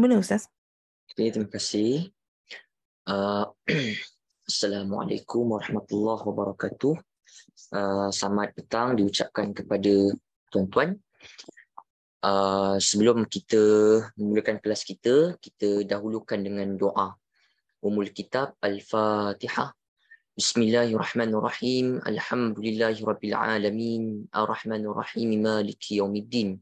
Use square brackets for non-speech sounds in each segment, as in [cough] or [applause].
Mula Ustaz. Okay, terima kasih. Uh, [clears throat] Assalamualaikum warahmatullahi wabarakatuh. Uh, selamat petang diucapkan kepada tuan-tuan. Uh, sebelum kita memulakan kelas kita, kita dahulukan dengan doa. Umul Kitab Al-Fatihah. Bismillahirrahmanirrahim. Alhamdulillahirrabbilalamin. Ar-Rahmanirrahim. Maliki yawmiddin.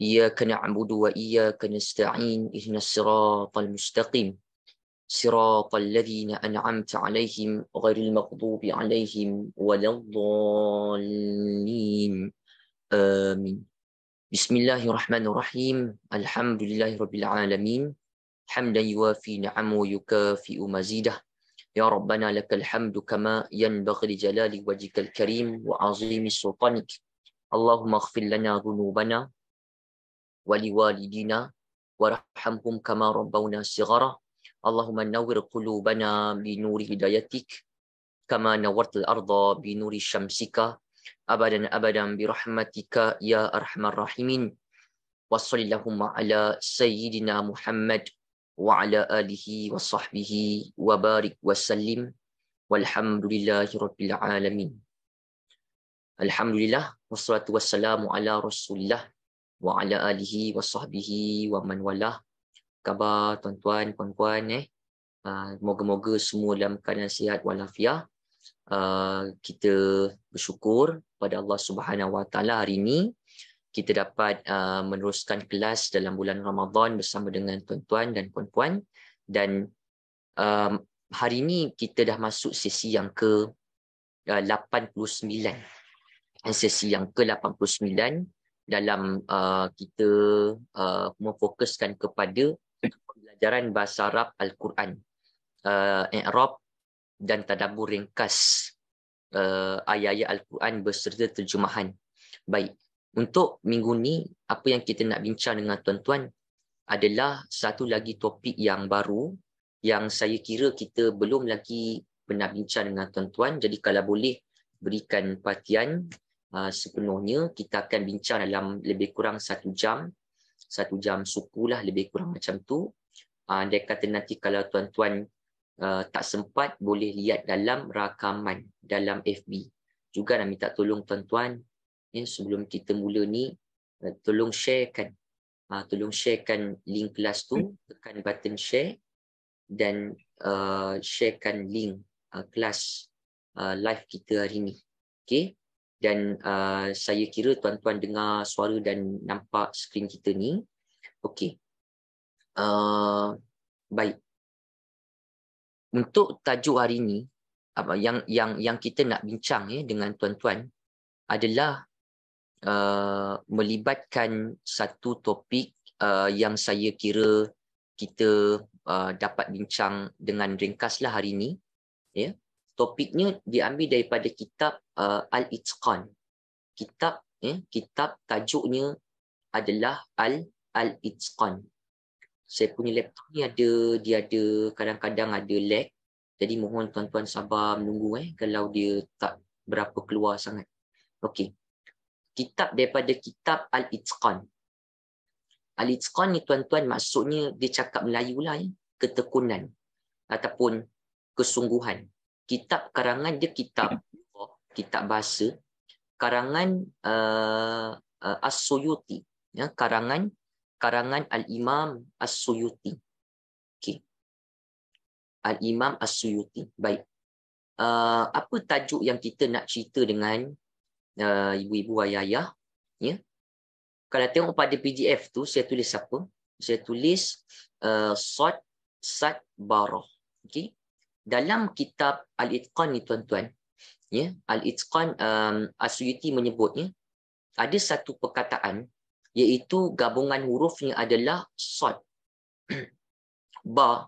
إياك نعبد وإياك نستعين إهنا الصراط المستقيم صراط الذين أنعمت عليهم غير المغضوب عليهم ولا الضالين آمين بسم الله الرحمن الرحيم الحمد لله رب العالمين حمدا يوافي نعم ويكافئ مزيده يا ربنا لك الحمد كما ينبغي لجلال وجهك الكريم وعظيم سلطانك اللهم اغفر لنا ذنوبنا ولوالدينا وارحمهم كما ربونا صغارا اللهم نور قلوبنا بنور هدايتك كما نورت الأرض بنور شمسك أبدا أبدا برحمتك يا أرحم الراحمين وصل اللهم على سيدنا محمد وعلى آله وصحبه وبارك وسلم والحمد لله رب العالمين الحمد لله والصلاة والسلام على رسول الله wa ala alihi wa sahbihi wa man walah. Khabar tuan-tuan, puan-puan eh. Uh, moga-moga semua dalam keadaan sihat walafiat. Uh, ah, kita bersyukur pada Allah Subhanahu Wa Taala hari ini kita dapat uh, meneruskan kelas dalam bulan Ramadan bersama dengan tuan-tuan dan puan-puan dan um, hari ini kita dah masuk sesi yang ke uh, 89 eh, sesi yang ke 89 dalam uh, kita uh, memfokuskan kepada pembelajaran bahasa Arab Al-Quran. Uh, Arab dan tadabur ringkas uh, ayat-ayat Al-Quran berserta terjemahan. Baik, untuk minggu ni apa yang kita nak bincang dengan tuan-tuan adalah satu lagi topik yang baru yang saya kira kita belum lagi pernah bincang dengan tuan-tuan. Jadi kalau boleh berikan perhatian Ah, sepenuhnya kita akan bincang dalam lebih kurang satu jam satu jam suku lah lebih kurang macam tu uh, dia kata nanti kalau tuan-tuan uh, tak sempat boleh lihat dalam rakaman dalam FB juga nak minta tolong tuan-tuan ya, sebelum kita mula ni uh, tolong sharekan uh, tolong sharekan link kelas tu tekan button share dan uh, sharekan link uh, kelas uh, live kita hari ni okay dan uh, saya kira tuan-tuan dengar suara dan nampak skrin kita ni. Okey. Uh, baik. Untuk tajuk hari ini apa yang yang yang kita nak bincang ya dengan tuan-tuan adalah uh, melibatkan satu topik uh, yang saya kira kita uh, dapat bincang dengan ringkaslah hari ini ya. Yeah? topiknya diambil daripada kitab uh, Al-Itqan. Kitab eh kitab tajuknya adalah Al Al-Itqan. Saya punya laptop ni ada dia ada kadang-kadang ada lag. Jadi mohon tuan-tuan sabar menunggu eh kalau dia tak berapa keluar sangat. Okey. Kitab daripada kitab Al-Itqan. Al-Itqan ni tuan-tuan maksudnya dia cakap Melayu lah ya, Ketekunan ataupun kesungguhan kitab karangan dia kitab kitab bahasa karangan uh, uh, As-Suyuti ya karangan karangan Al-Imam As-Suyuti okey Al-Imam As-Suyuti baik uh, apa tajuk yang kita nak cerita dengan uh, ibu-ibu ayah-ayah ya kalau tengok pada PDF tu saya tulis apa saya tulis uh, sad sad barah okey dalam kitab al-itqan ni tuan-tuan ya al-itqan um, asyuti menyebutnya ada satu perkataan iaitu gabungan hurufnya adalah sad [clears throat] ba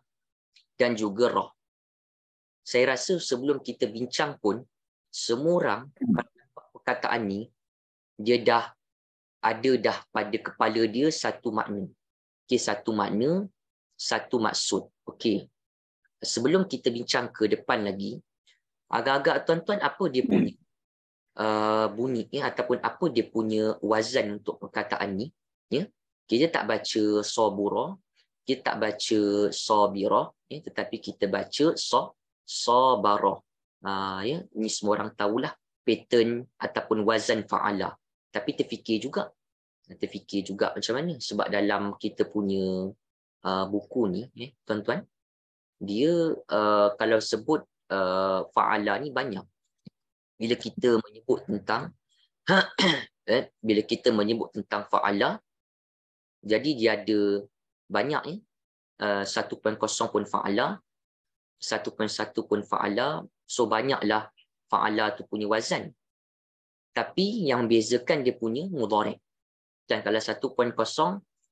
dan juga ra saya rasa sebelum kita bincang pun semua orang pada perkataan ni dia dah ada dah pada kepala dia satu makna. Okey satu makna, satu maksud. Okey sebelum kita bincang ke depan lagi, agak-agak tuan-tuan apa dia hmm. punya uh, bunyi ya, ataupun apa dia punya wazan untuk perkataan ni. Ya? Kita tak baca sobura, kita tak baca sobira, ya, tetapi kita baca so, sobara. Uh, ya? Ini semua orang tahulah pattern ataupun wazan fa'ala. Tapi terfikir juga. Terfikir juga macam mana. Sebab dalam kita punya uh, buku ni, ya, tuan-tuan, dia uh, kalau sebut uh, faala ni banyak bila kita menyebut tentang [coughs] eh, bila kita menyebut tentang faala jadi dia ada banyak ya eh? uh, 1.0 pun faala 1.1 pun faala so banyaklah faala tu punya wazan tapi yang bezakan dia punya mudhari dan kalau 1.0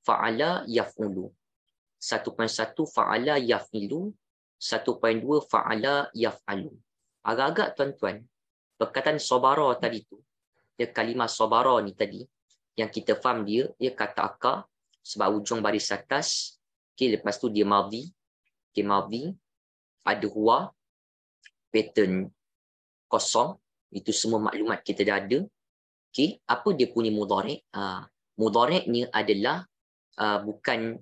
faala yafulu 1.1 fa'ala yafilu, 1.2 fa'ala yaf'alu. Agak-agak tuan-tuan, perkataan sobara tadi tu, ya kalimah sobara ni tadi, yang kita faham dia, ia kata akar, sebab ujung baris atas, okay, lepas tu dia mavi, okay, mavi, ada huwa, pattern kosong, itu semua maklumat kita dah ada. Okay, apa dia punya mudarek? Uh, ah, mudareknya adalah uh, bukan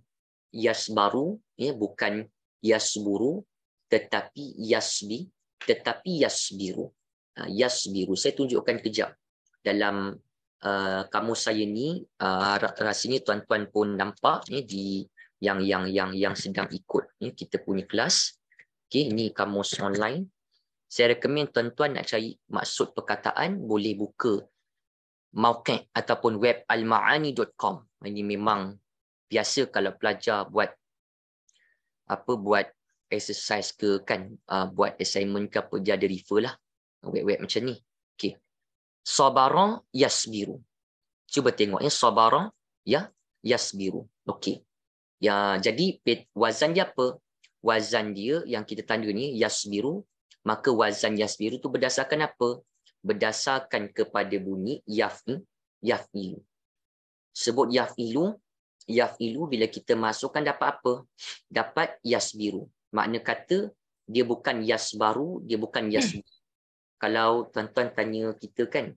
yasbaru ya bukan yasburu tetapi yasbi tetapi yasbiru ha, yasbiru saya tunjukkan kejap dalam uh, kamus saya ni uh, rasanya tuan-tuan pun nampak ni ya, di yang yang yang yang sedang ikut ni ya, kita punya kelas okey ni kamus online saya rekomen tuan-tuan nak cari maksud perkataan boleh buka mauqi ataupun web almaani.com ini memang biasa kalau pelajar buat apa buat exercise ke kan uh, buat assignment ke apa dia ada refer lah web-web macam ni okey sabara yasbiru cuba tengok ya sabara ya yasbiru okey ya jadi wazan dia apa wazan dia yang kita tanda ni yasbiru maka wazan yasbiru tu berdasarkan apa berdasarkan kepada bunyi yaf ni yafilu sebut yafilu yafilu bila kita masukkan dapat apa? Dapat yasbiru. Makna kata dia bukan yasbaru, dia bukan Yas Hmm. Kalau tuan-tuan tanya kita kan,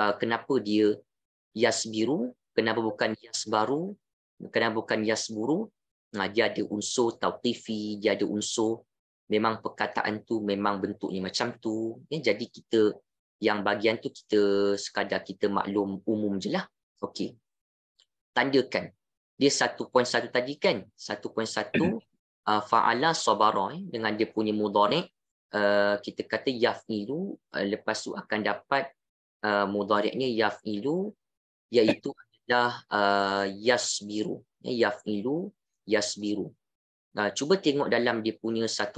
ah, kenapa dia yasbiru, kenapa bukan yasbaru, kenapa bukan yasburu, nah, dia ada unsur tautifi, dia ada unsur memang perkataan tu memang bentuknya macam tu. Ya, jadi kita yang bagian tu kita sekadar kita maklum umum je lah. Okey. Tandakan dia 1.1 tadi kan 1.1 hmm. uh, fa'ala sabara eh, dengan dia punya mudhari uh, kita kata yafilu uh, lepas tu akan dapat uh, mudhari'nya yafilu iaitu adalah uh, yasbiru ya yafilu yasbiru nah cuba tengok dalam dia punya 1.1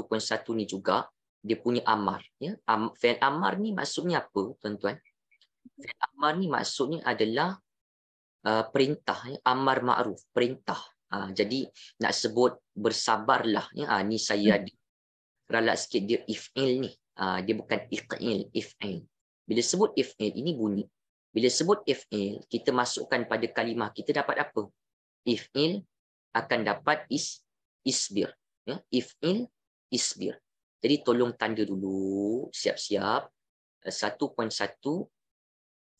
ni juga dia punya amar ya Am, fi'il amar ni maksudnya apa tuan-tuan fi'il amar ni maksudnya adalah Uh, perintah ya, amar ma'ruf perintah ha, jadi nak sebut bersabarlah ya ha, ni saya hmm. ralat sikit dia if'il ni ha, dia bukan iq'il if'il bila sebut if'il ini bunyi bila sebut if'il kita masukkan pada kalimah kita dapat apa if'il akan dapat is isbir ya if'il isbir jadi tolong tanda dulu siap-siap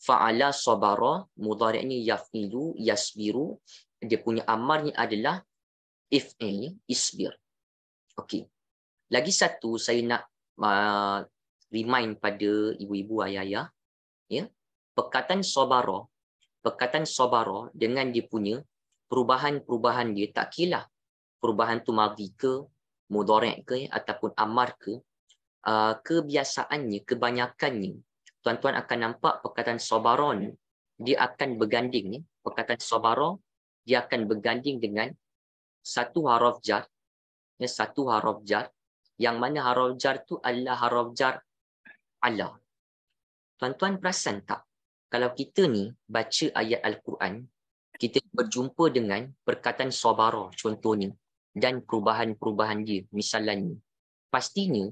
fa'ala sabara mudhari'nya yaf'ilu yasbiru dia punya amarnya adalah if'il isbir okey lagi satu saya nak uh, remind pada ibu-ibu ayah-ayah ya perkataan sabara perkataan sabara dengan dia punya perubahan-perubahan dia tak kira perubahan tu madhi ke mudhari' ke ya, ataupun amar ke uh, kebiasaannya kebanyakannya tuan-tuan akan nampak perkataan sobaron dia akan berganding ni perkataan sobaron dia akan berganding dengan satu haraf jar ni ya, satu haraf jar yang mana haraf jar tu adalah haraf jar ala tuan-tuan perasan tak kalau kita ni baca ayat al-Quran kita berjumpa dengan perkataan sobaron contohnya dan perubahan-perubahan dia misalnya pastinya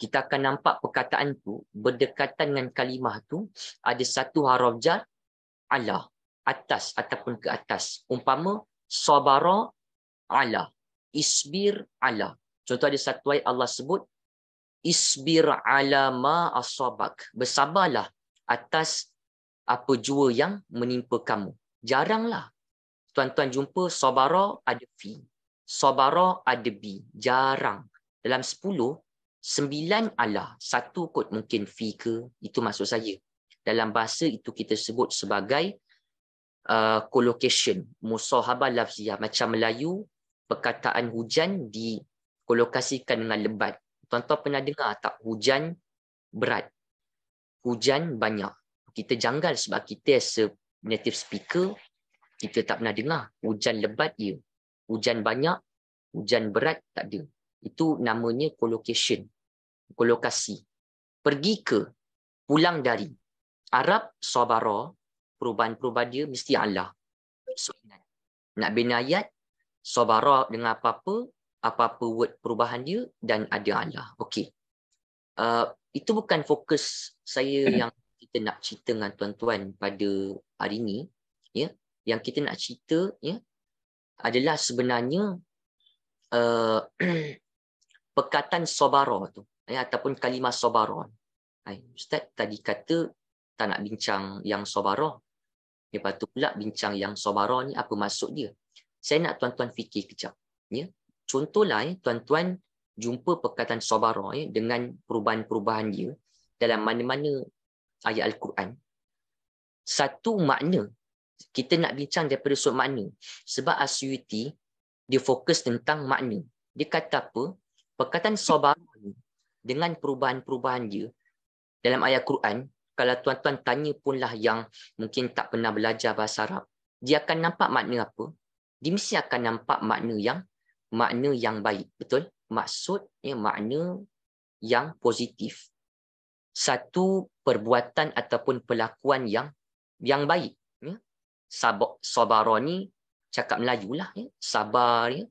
kita akan nampak perkataan tu berdekatan dengan kalimah tu ada satu huruf jar ala atas ataupun ke atas umpama sabara ala isbir ala contoh ada satu ayat Allah sebut isbir ala ma asabak bersabarlah atas apa jua yang menimpa kamu jaranglah tuan-tuan jumpa sabara ada fi sabara ada bi jarang dalam sepuluh sembilan Allah, satu kot mungkin fi ke, itu maksud saya. Dalam bahasa itu kita sebut sebagai uh, collocation, musahabah lafziah. Macam Melayu, perkataan hujan dikolokasikan dengan lebat. Tuan-tuan pernah dengar tak hujan berat? Hujan banyak. Kita janggal sebab kita as native speaker, kita tak pernah dengar hujan lebat ya. Hujan banyak, hujan berat tak ada itu namanya collocation kolokasi pergi ke pulang dari Arab sabara perubahan-perubahan dia mesti Allah so, nak bina ayat sabara dengan apa-apa apa-apa word perubahan dia dan ada Allah okey uh, itu bukan fokus saya hmm. yang kita nak cerita dengan tuan-tuan pada hari ini ya yang kita nak cerita ya adalah sebenarnya uh, [clears throat] perkataan sobaro tu ya, ataupun kalimah sobaro. Ay, eh, Ustaz tadi kata tak nak bincang yang sobaro. Lepas tu pula bincang yang sobaro ni apa maksud dia? Saya nak tuan-tuan fikir kejap. Ya? Contohlah ya, tuan-tuan jumpa perkataan sobaro ya, dengan perubahan-perubahan dia dalam mana-mana ayat Al-Quran. Satu makna, kita nak bincang daripada sudut makna. Sebab Asyuti, dia fokus tentang makna. Dia kata apa? perkataan sabar ni dengan perubahan-perubahan dia dalam ayat Quran kalau tuan-tuan tanya punlah yang mungkin tak pernah belajar bahasa Arab dia akan nampak makna apa dia mesti akan nampak makna yang makna yang baik betul maksudnya makna yang positif satu perbuatan ataupun perlakuan yang yang baik ya sabar sabar cakap Melayu lah ya sabar ya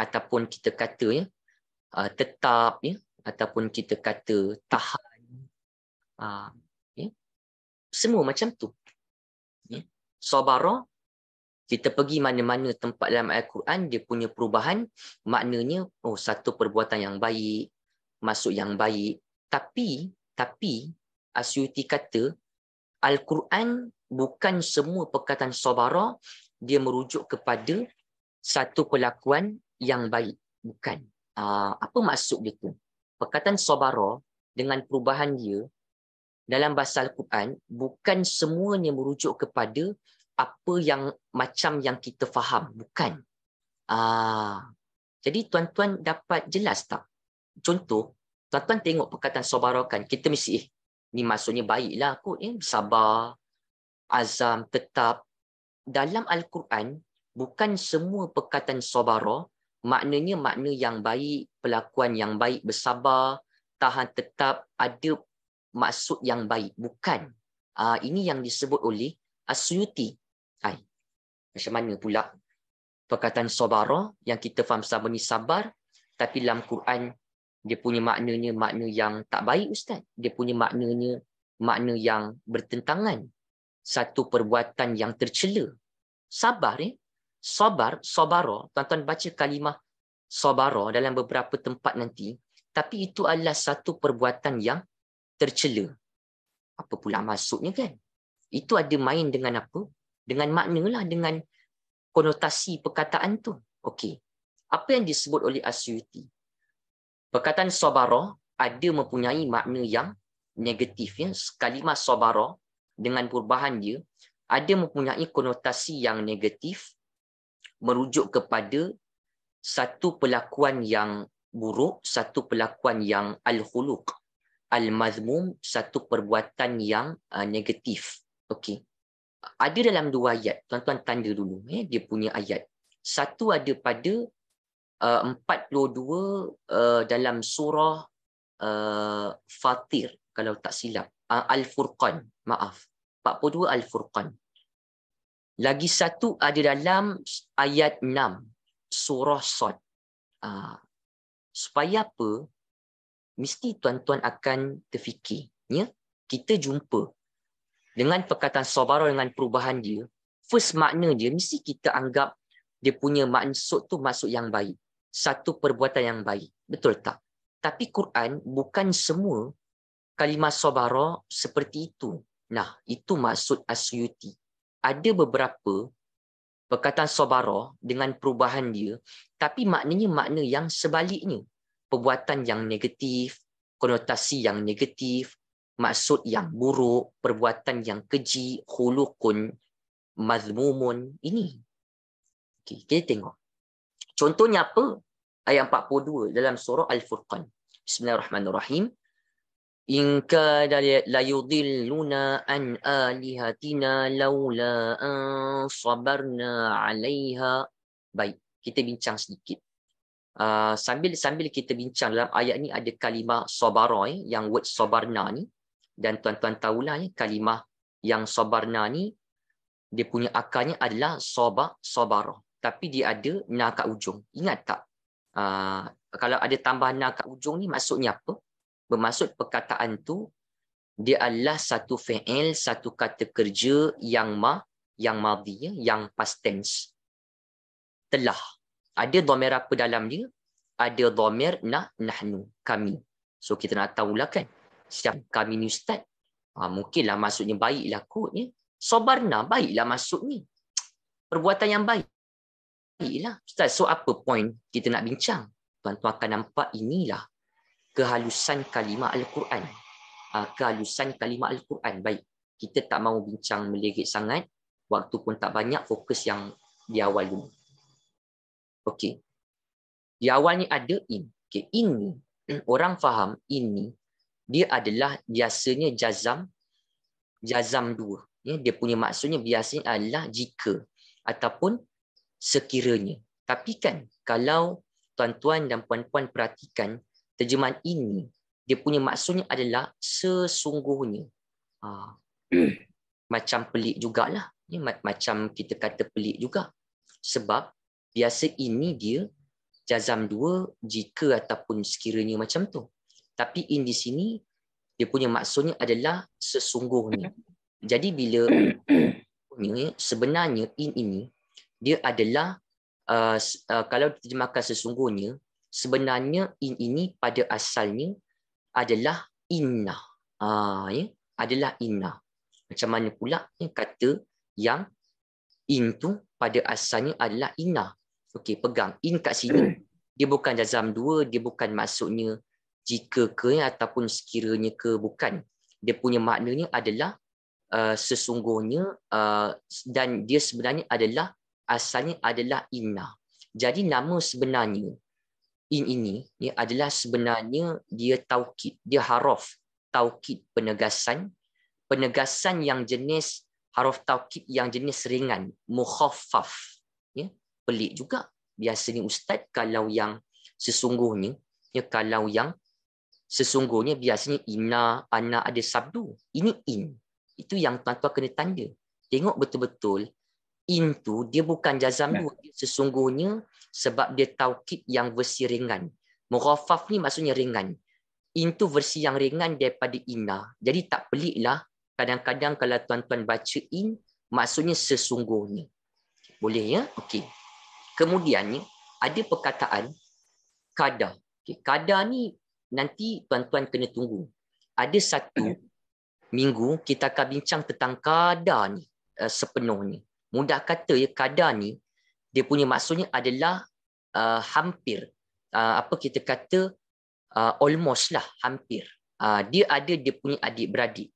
ataupun kita kata ya uh, tetap ya ataupun kita kata tahan uh, ya semua macam tu ya sabara kita pergi mana-mana tempat dalam al-Quran dia punya perubahan maknanya oh satu perbuatan yang baik masuk yang baik tapi tapi Asyuti kata al-Quran bukan semua perkataan sabara dia merujuk kepada satu perlakuan yang baik bukan Ah, apa maksud dia tu? Perkataan sobara dengan perubahan dia dalam bahasa Al-Quran bukan semuanya merujuk kepada apa yang macam yang kita faham. Bukan. Uh, jadi tuan-tuan dapat jelas tak? Contoh, tuan-tuan tengok perkataan sobara kan. Kita mesti, eh, ni maksudnya baiklah kot. Eh? Sabar, azam, tetap. Dalam Al-Quran, bukan semua perkataan sobara maknanya makna yang baik, pelakuan yang baik, bersabar, tahan tetap, ada maksud yang baik. Bukan. Uh, ini yang disebut oleh Asyuti. Hai. Macam mana pula perkataan sabara yang kita faham sama ni sabar tapi dalam Quran dia punya maknanya makna yang tak baik Ustaz. Dia punya maknanya makna yang bertentangan. Satu perbuatan yang tercela. Sabar Eh? Sobar, sobaro. tuan-tuan baca kalimah sobaro dalam beberapa tempat nanti, tapi itu adalah satu perbuatan yang tercela. Apa pula maksudnya kan? Itu ada main dengan apa? Dengan maknalah, dengan konotasi perkataan tu. Okey. Apa yang disebut oleh Asyuti? Perkataan sobaro ada mempunyai makna yang negatif. Ya? Kalimah sobaro dengan perubahan dia ada mempunyai konotasi yang negatif merujuk kepada satu pelakuan yang buruk, satu pelakuan yang al-khuluq, al-mazmum, satu perbuatan yang uh, negatif. Okey. Ada dalam dua ayat. Tuan-tuan tanda dulu eh dia punya ayat. Satu ada pada uh, 42 uh, dalam surah uh, Fatir kalau tak silap. Uh, Al-Furqan, maaf. 42 Al-Furqan. Lagi satu ada dalam ayat 6 surah Sad. Ah, supaya apa? Mesti tuan-tuan akan terfikir, ya? Kita jumpa dengan perkataan sabar dengan perubahan dia, first makna dia mesti kita anggap dia punya maksud tu masuk yang baik. Satu perbuatan yang baik. Betul tak? Tapi Quran bukan semua kalimah sabar seperti itu. Nah, itu maksud asyuti ada beberapa perkataan sobara dengan perubahan dia tapi maknanya makna yang sebaliknya perbuatan yang negatif konotasi yang negatif maksud yang buruk perbuatan yang keji khulukun mazmumun ini okay, kita tengok contohnya apa ayat 42 dalam surah al-furqan bismillahirrahmanirrahim إن كاد ليضلنا an alihatina لولا أن صبرنا عليها Baik, kita bincang sedikit. Uh, sambil sambil kita bincang dalam ayat ni ada kalimah sabaroi yang word sabarna ni dan tuan-tuan tahulah ni kalimah yang sabarna ni dia punya akarnya adalah soba sabaroh tapi dia ada na kat ujung. Ingat tak? Uh, kalau ada tambahan na kat ujung ni maksudnya apa? bermaksud perkataan tu dia adalah satu fi'il, satu kata kerja yang ma yang madhi ya, yang past tense. Telah. Ada dhamir apa dalam dia? Ada dhamir na nahnu, kami. So kita nak tahulah kan. Siap kami ni ustaz. Ha, mungkinlah maksudnya baiklah kot ya. Sobarna baiklah maksud ni. Perbuatan yang baik. Baiklah. Ustaz, so apa point kita nak bincang? Tuan-tuan akan nampak inilah kehalusan kalimah Al-Quran. Uh, kehalusan kalimah Al-Quran. Baik, kita tak mahu bincang melirik sangat. Waktu pun tak banyak, fokus yang di awal dulu. Okey. Di awal ni ada in. Okey, ini hmm, orang faham ini dia adalah biasanya jazam jazam dua. Ya, dia punya maksudnya biasanya adalah jika ataupun sekiranya. Tapi kan kalau tuan-tuan dan puan-puan perhatikan terjemahan ini dia punya maksudnya adalah sesungguhnya ha. [clears throat] macam pelik jugalah ni ya, macam kita kata pelik juga sebab biasa ini dia jazam dua jika ataupun sekiranya macam tu tapi in di sini dia punya maksudnya adalah sesungguhnya jadi bila [clears throat] sebenarnya in ini dia adalah uh, uh, kalau diterjemahkan sesungguhnya sebenarnya in ini pada asalnya adalah inna. Ha, ya? adalah inna. Macam mana pula ya, kata yang in tu pada asalnya adalah inna. Okey, pegang. In kat sini, [coughs] dia bukan jazam dua, dia bukan maksudnya jika ke ya, ataupun sekiranya ke, bukan. Dia punya maknanya adalah uh, sesungguhnya uh, dan dia sebenarnya adalah asalnya adalah inna. Jadi nama sebenarnya, in ini ya, adalah sebenarnya dia taukid, dia harof taukid penegasan, penegasan yang jenis harof taukid yang jenis ringan, mukhaffaf. Ya, pelik juga. Biasanya ustaz kalau yang sesungguhnya, ya, kalau yang sesungguhnya biasanya ina, ana ada sabdu. Ini in. Itu yang tuan kena tanda. Tengok betul-betul in tu dia bukan jazam dua. Ya. Sesungguhnya sebab dia taukid yang versi ringan. Mughafaf ni maksudnya ringan. Itu versi yang ringan daripada inna. Jadi tak peliklah kadang-kadang kalau tuan-tuan baca in, maksudnya sesungguhnya. Boleh ya? Okey. Kemudiannya, ada perkataan kada. Okay. Kada ni nanti tuan-tuan kena tunggu. Ada satu [coughs] minggu kita akan bincang tentang kada ni uh, sepenuhnya. Mudah kata ya, kada ni dia punya maksudnya adalah uh, hampir uh, apa kita kata uh, almost lah hampir uh, dia ada dia punya adik beradik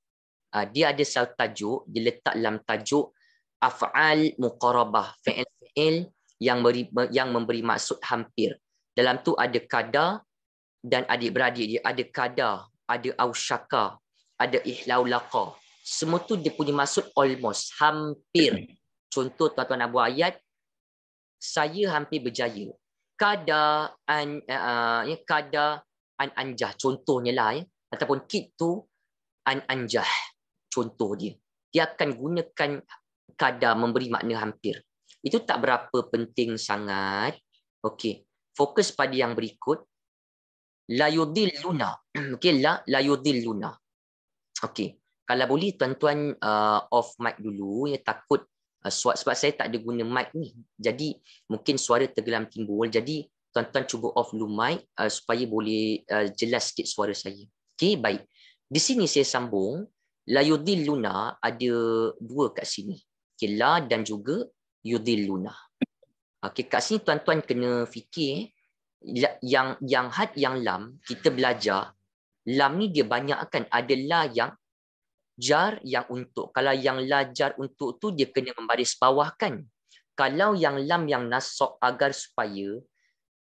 uh, dia ada sel tajuk dia letak dalam tajuk afal muqarabah fi'il fi'il yang beri, yang memberi maksud hampir dalam tu ada kada dan adik beradik dia ada kada ada aushaka ada ihlaulaqa semua tu dia punya maksud almost hampir hmm. contoh tuan-tuan abu ayat saya hampir berjaya. Kada an uh, ya kada an anjah contohnya lah ya ataupun kit tu an anjah contoh dia. Dia akan gunakan kada memberi makna hampir. Itu tak berapa penting sangat. Okey. Fokus pada yang berikut. La yudil luna. [clears throat] Okey la la yudil luna. Okey. Kalau boleh tuan-tuan uh, off mic dulu ya takut Ah, sebab, sebab saya tak ada guna mic ni. Jadi mungkin suara tergelam timbul. Jadi tuan-tuan cuba off dulu mic uh, supaya boleh uh, jelas sikit suara saya. Okey, baik. Di sini saya sambung. La yudhil luna ada dua kat sini. Okay, la dan juga yudhil luna. Okey, kat sini tuan-tuan kena fikir yang yang had yang lam kita belajar lam ni dia banyak kan ada la yang jar yang untuk. Kalau yang la jar untuk tu dia kena membaris bawah kan. Kalau yang lam yang nasok agar supaya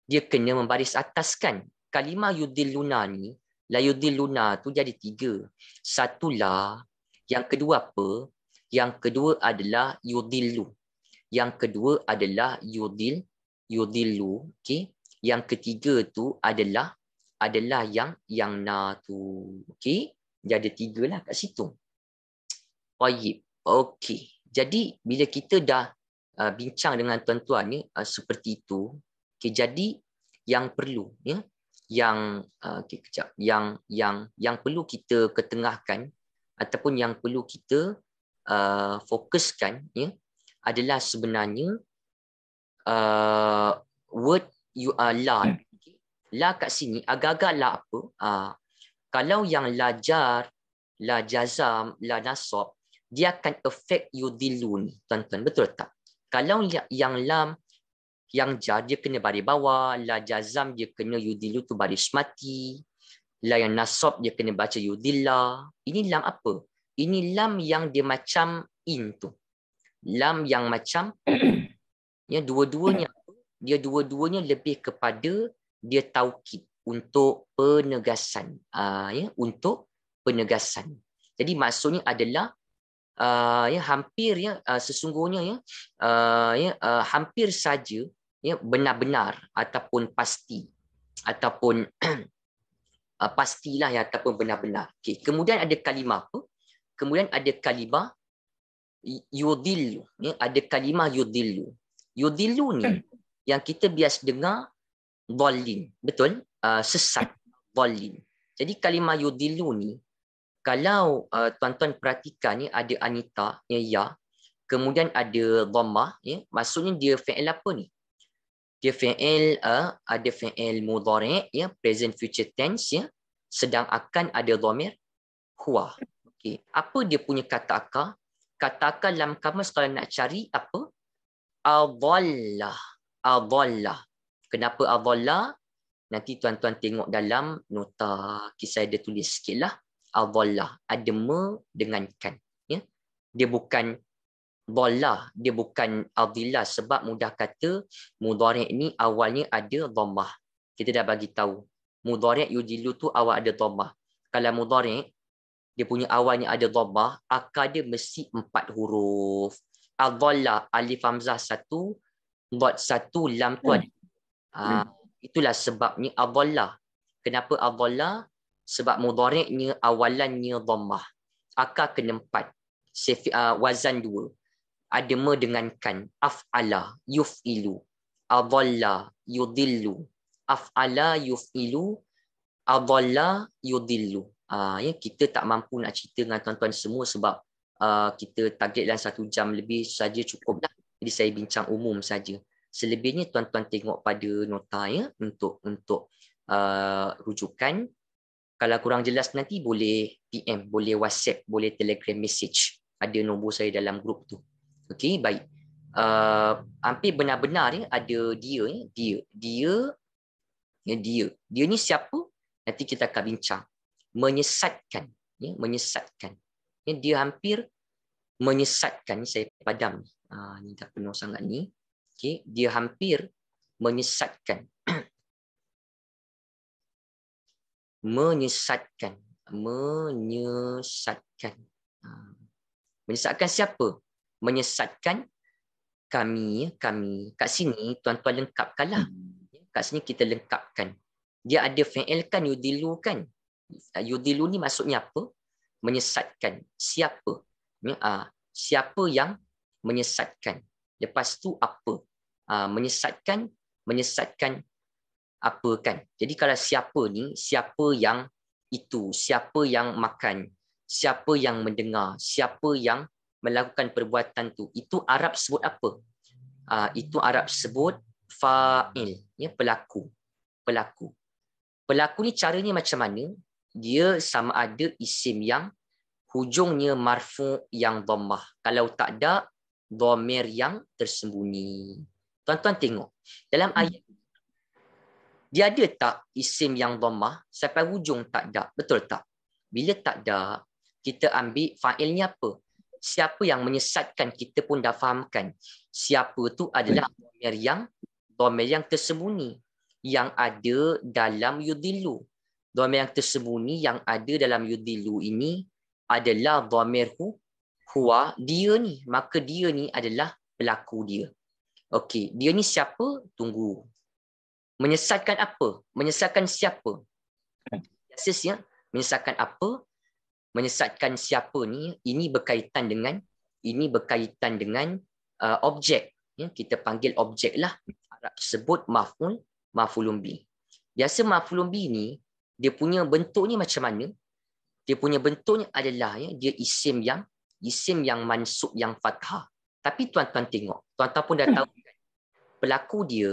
dia kena membaris atas kan. Kalimah yudiluna ni, la yudiluna tu jadi tiga. Satu la, yang kedua apa? Yang kedua adalah yudilu. Yang kedua adalah yudil, yudilu. Okay. Yang ketiga tu adalah adalah yang yang na tu. Okay. Dia ada tiga lah kat situ. Baik. Okey. Jadi bila kita dah uh, bincang dengan tuan-tuan ni uh, seperti itu, okay, jadi yang perlu ya, yang uh, okay, kejap, yang yang yang perlu kita ketengahkan ataupun yang perlu kita uh, fokuskan ya, adalah sebenarnya uh, what you are la. Hmm. Okay. La kat sini agak agaklah apa? Uh, kalau yang lajar, la jazam, la nasab, dia akan affect you yudilun. Tuan-tuan, betul tak? Kalau ya, yang lam, yang jar, dia kena baris bawah. La jazam, dia kena you yudilu tu baris mati. La yang nasab, dia kena baca you yudilla. Ini lam apa? Ini lam yang dia macam in tu. Lam yang macam, [coughs] Yang dua-duanya, dia dua-duanya lebih kepada dia taukid untuk penegasan uh, ya untuk penegasan jadi maksudnya adalah uh, ya hampir ya uh, sesungguhnya ya uh, ya uh, hampir saja ya benar-benar ataupun pasti ataupun uh, [clears throat] pastilah ya ataupun benar-benar okey kemudian ada kalimah apa kemudian ada kalimah yudillu ya ada kalimah yudillu yudillu ni hmm. yang kita biasa dengar dhallin betul Uh, sesat dolin. Jadi kalimah yudilu ni kalau uh, tuan-tuan perhatikan ni ada anita ya, ya kemudian ada dhamma ya maksudnya dia fi'il apa ni? Dia fi'il uh, ada fi'il mudhari' ya present future tense ya sedang akan ada dhamir huwa. Okey, apa dia punya kata akar? Kata akar dalam kamus kalau nak cari apa? Adallah. Adallah. Kenapa adallah? Nanti tuan-tuan tengok dalam nota kisah dia tulis lah sikitlah. Adhallah. Adema dengan kan. Ya? Dia bukan dhallah. Dia bukan adhillah. Sebab mudah kata mudhariq ni awalnya ada dhammah. Kita dah bagi tahu. Mudhariq yudilu tu awal ada dhammah. Kalau mudhariq, dia punya awalnya ada dhammah, akar dia mesti empat huruf. Adhallah, alif hamzah satu, dot satu, lam tu hmm. Ha. Itulah sebabnya adhallah. Kenapa adhallah? Sebab mudhari'nya awalannya dhammah. Akar kenempat. Sefi, uh, ah, wazan dua. Adema dengan kan. Af'ala yuf'ilu. Adhalla yudhillu. Af'ala yuf'ilu. Adhalla yudhillu. Uh, ah, ya, kita tak mampu nak cerita dengan tuan-tuan semua sebab uh, kita target dalam satu jam lebih saja cukup. Jadi saya bincang umum saja selebihnya tuan-tuan tengok pada nota ya untuk untuk uh, rujukan kalau kurang jelas nanti boleh PM boleh WhatsApp boleh Telegram message ada nombor saya dalam grup tu okey baik uh, hampir benar-benar ya ada dia ya dia dia ya dia dia ni siapa nanti kita akan bincang menyesatkan ya menyesatkan ya dia hampir menyesatkan saya padam ah uh, ni tak penuh sangat ni okay, dia hampir menyesatkan [clears throat] menyesatkan menyesatkan ha. menyesatkan siapa menyesatkan kami ya, kami kat sini tuan-tuan lengkapkanlah kat sini kita lengkapkan dia ada fi'il kan yudilu kan ah, yudilu ni maksudnya apa menyesatkan siapa ya, ah, siapa yang menyesatkan lepas tu apa ah, menyesatkan menyesatkan apa kan jadi kalau siapa ni siapa yang itu siapa yang makan siapa yang mendengar siapa yang melakukan perbuatan tu itu arab sebut apa ah, itu arab sebut fa'il ya pelaku pelaku pelaku ni caranya macam mana dia sama ada isim yang hujungnya marfu yang dhammah kalau tak ada domir yang tersembunyi. Tuan-tuan tengok. Dalam hmm. ayat ini, dia ada tak isim yang domah sampai hujung tak ada? Betul tak? Bila tak ada, kita ambil failnya apa? Siapa yang menyesatkan kita pun dah fahamkan. Siapa tu adalah domir yang domir yang tersembunyi yang ada dalam yudilu. Domir yang tersembunyi yang ada dalam yudilu ini adalah domir huwa dia ni maka dia ni adalah pelaku dia okey dia ni siapa tunggu menyesatkan apa menyesatkan siapa yasis hmm. ya menyesatkan apa menyesatkan siapa ni ini berkaitan dengan ini berkaitan dengan uh, objek ya kita panggil objek lah Arab sebut maful mafulum bi biasa mafulum bi ni dia punya bentuk ni macam mana dia punya bentuknya adalah ya dia isim yang Isim yang mansub yang fathah. Tapi tuan-tuan tengok, tuan-tuan pun dah hmm. tahu kan. Pelaku dia,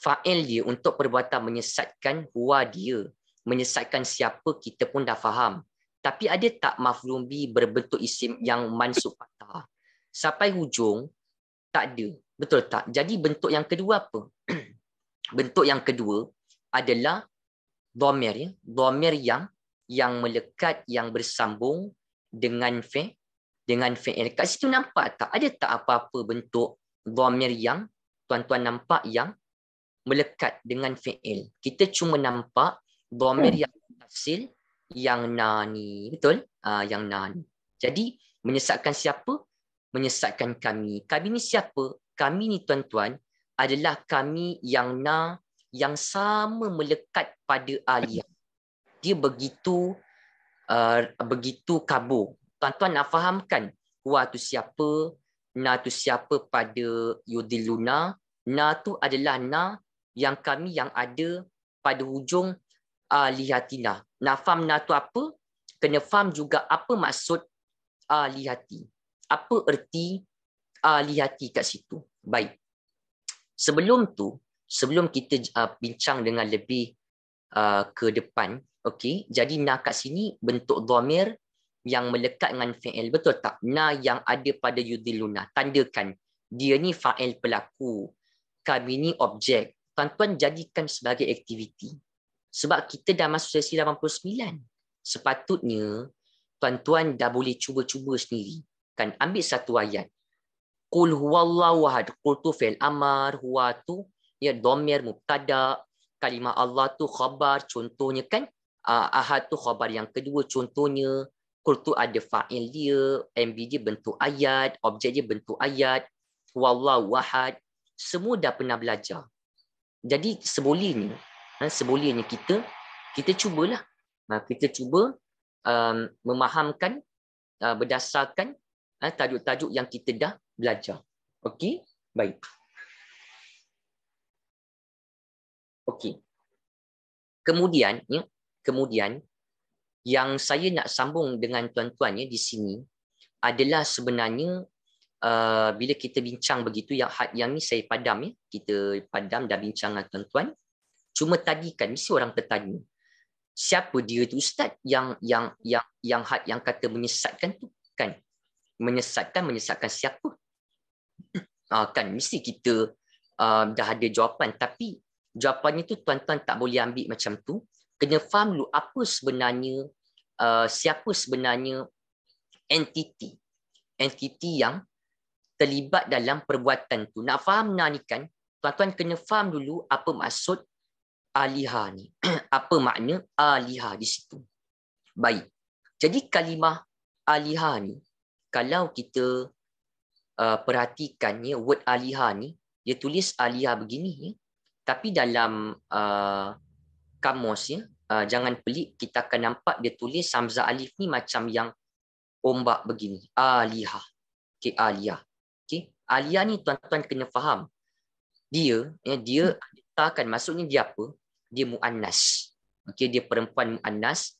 fa'il dia untuk perbuatan menyesatkan huwa dia, menyesatkan siapa kita pun dah faham. Tapi ada tak maflumbi berbentuk isim yang mansub fathah? Sampai hujung, tak ada. Betul tak? Jadi bentuk yang kedua apa? [clears throat] bentuk yang kedua adalah domer ya domer yang yang melekat yang bersambung dengan fi dengan fi'il. Kat situ nampak tak ada tak apa-apa bentuk dhamir yang tuan-tuan nampak yang melekat dengan fi'il. Kita cuma nampak dhamir yang hmm. tafsil yang nani. Betul? Ah uh, yang nani. Jadi menyesatkan siapa? Menyesatkan kami. Kami ni siapa? Kami ni tuan-tuan adalah kami yang na yang sama melekat pada alia. Dia begitu uh, begitu kabur, tuan-tuan nak fahamkan huwa tu siapa, na tu siapa pada yudiluna, na tu adalah na yang kami yang ada pada hujung uh, ah, lihatina. Nak faham na tu apa? Kena faham juga apa maksud uh, ah, lihati. Apa erti uh, ah, lihati kat situ. Baik. Sebelum tu, sebelum kita uh, bincang dengan lebih uh, ke depan, okay, jadi na kat sini bentuk dhamir yang melekat dengan fi'il betul tak na yang ada pada yudiluna tandakan dia ni fa'il pelaku kami ni objek tuan-tuan jadikan sebagai aktiviti sebab kita dah masuk sesi 89 sepatutnya tuan-tuan dah boleh cuba-cuba sendiri kan ambil satu ayat qul huwallahu ahad qul tu fi'il amar huwa tu ya domir mubtada kalimah Allah tu khabar contohnya kan ah, ahad tu khabar yang kedua contohnya Qul tu ada fa'il dia, MV dia bentuk ayat, objek dia bentuk ayat, wallah wahad, semua dah pernah belajar. Jadi sebolehnya, ha, sebolehnya kita, kita cubalah. Ha, kita cuba um, memahamkan uh, berdasarkan uh, tajuk-tajuk yang kita dah belajar. Okey, baik. Okey. Kemudian, ya, kemudian yang saya nak sambung dengan tuan-tuan ya di sini adalah sebenarnya uh, bila kita bincang begitu yang hat yang ni saya padam ya kita padam dah bincang dengan tuan-tuan cuma tadi kan mesti orang tertanya siapa dia tu ustaz yang yang yang yang had yang kata menyesatkan tu kan menyesatkan menyesatkan siapa uh, [clears throat] kan mesti kita uh, dah ada jawapan tapi jawapannya tu tuan-tuan tak boleh ambil macam tu kena faham dulu apa sebenarnya uh, siapa sebenarnya entiti entiti yang terlibat dalam perbuatan tu nak faham nah ni kan tuan-tuan kena faham dulu apa maksud aliha ni [clears throat] apa makna aliha di situ baik jadi kalimah aliha ni kalau kita uh, perhatikan ya word aliha ni dia tulis aliha begini ya tapi dalam uh, kamus ya uh, jangan pelik kita akan nampak dia tulis samza alif ni macam yang ombak begini aliha okey alia okey alia ni tuan-tuan kena faham dia ya, dia hmm. takkan maksudnya dia apa dia muannas okey dia perempuan muannas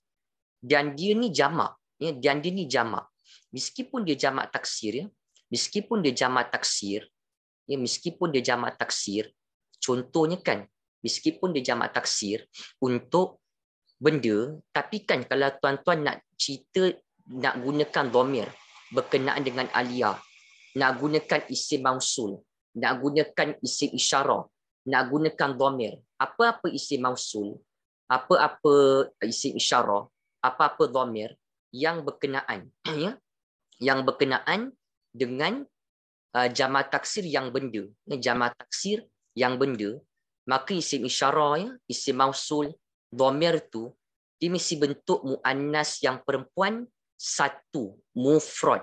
dan dia ni jamak ya dan dia ni jamak meskipun dia jamak taksir ya meskipun dia jamak taksir ya meskipun dia jamak taksir contohnya kan meskipun dia jamak taksir untuk benda tapi kan kalau tuan-tuan nak cerita nak gunakan domir, berkenaan dengan alia nak gunakan isim mausul nak gunakan isim isyarah nak gunakan domir, apa-apa isim mausul apa-apa isim isyarah apa-apa domir yang berkenaan [clears throat] ya yang berkenaan dengan uh, jama taksir yang benda ya jama taksir yang benda maka isim isyarah ya isim mausul dhamir tu dia mesti bentuk muannas yang perempuan satu mufrad.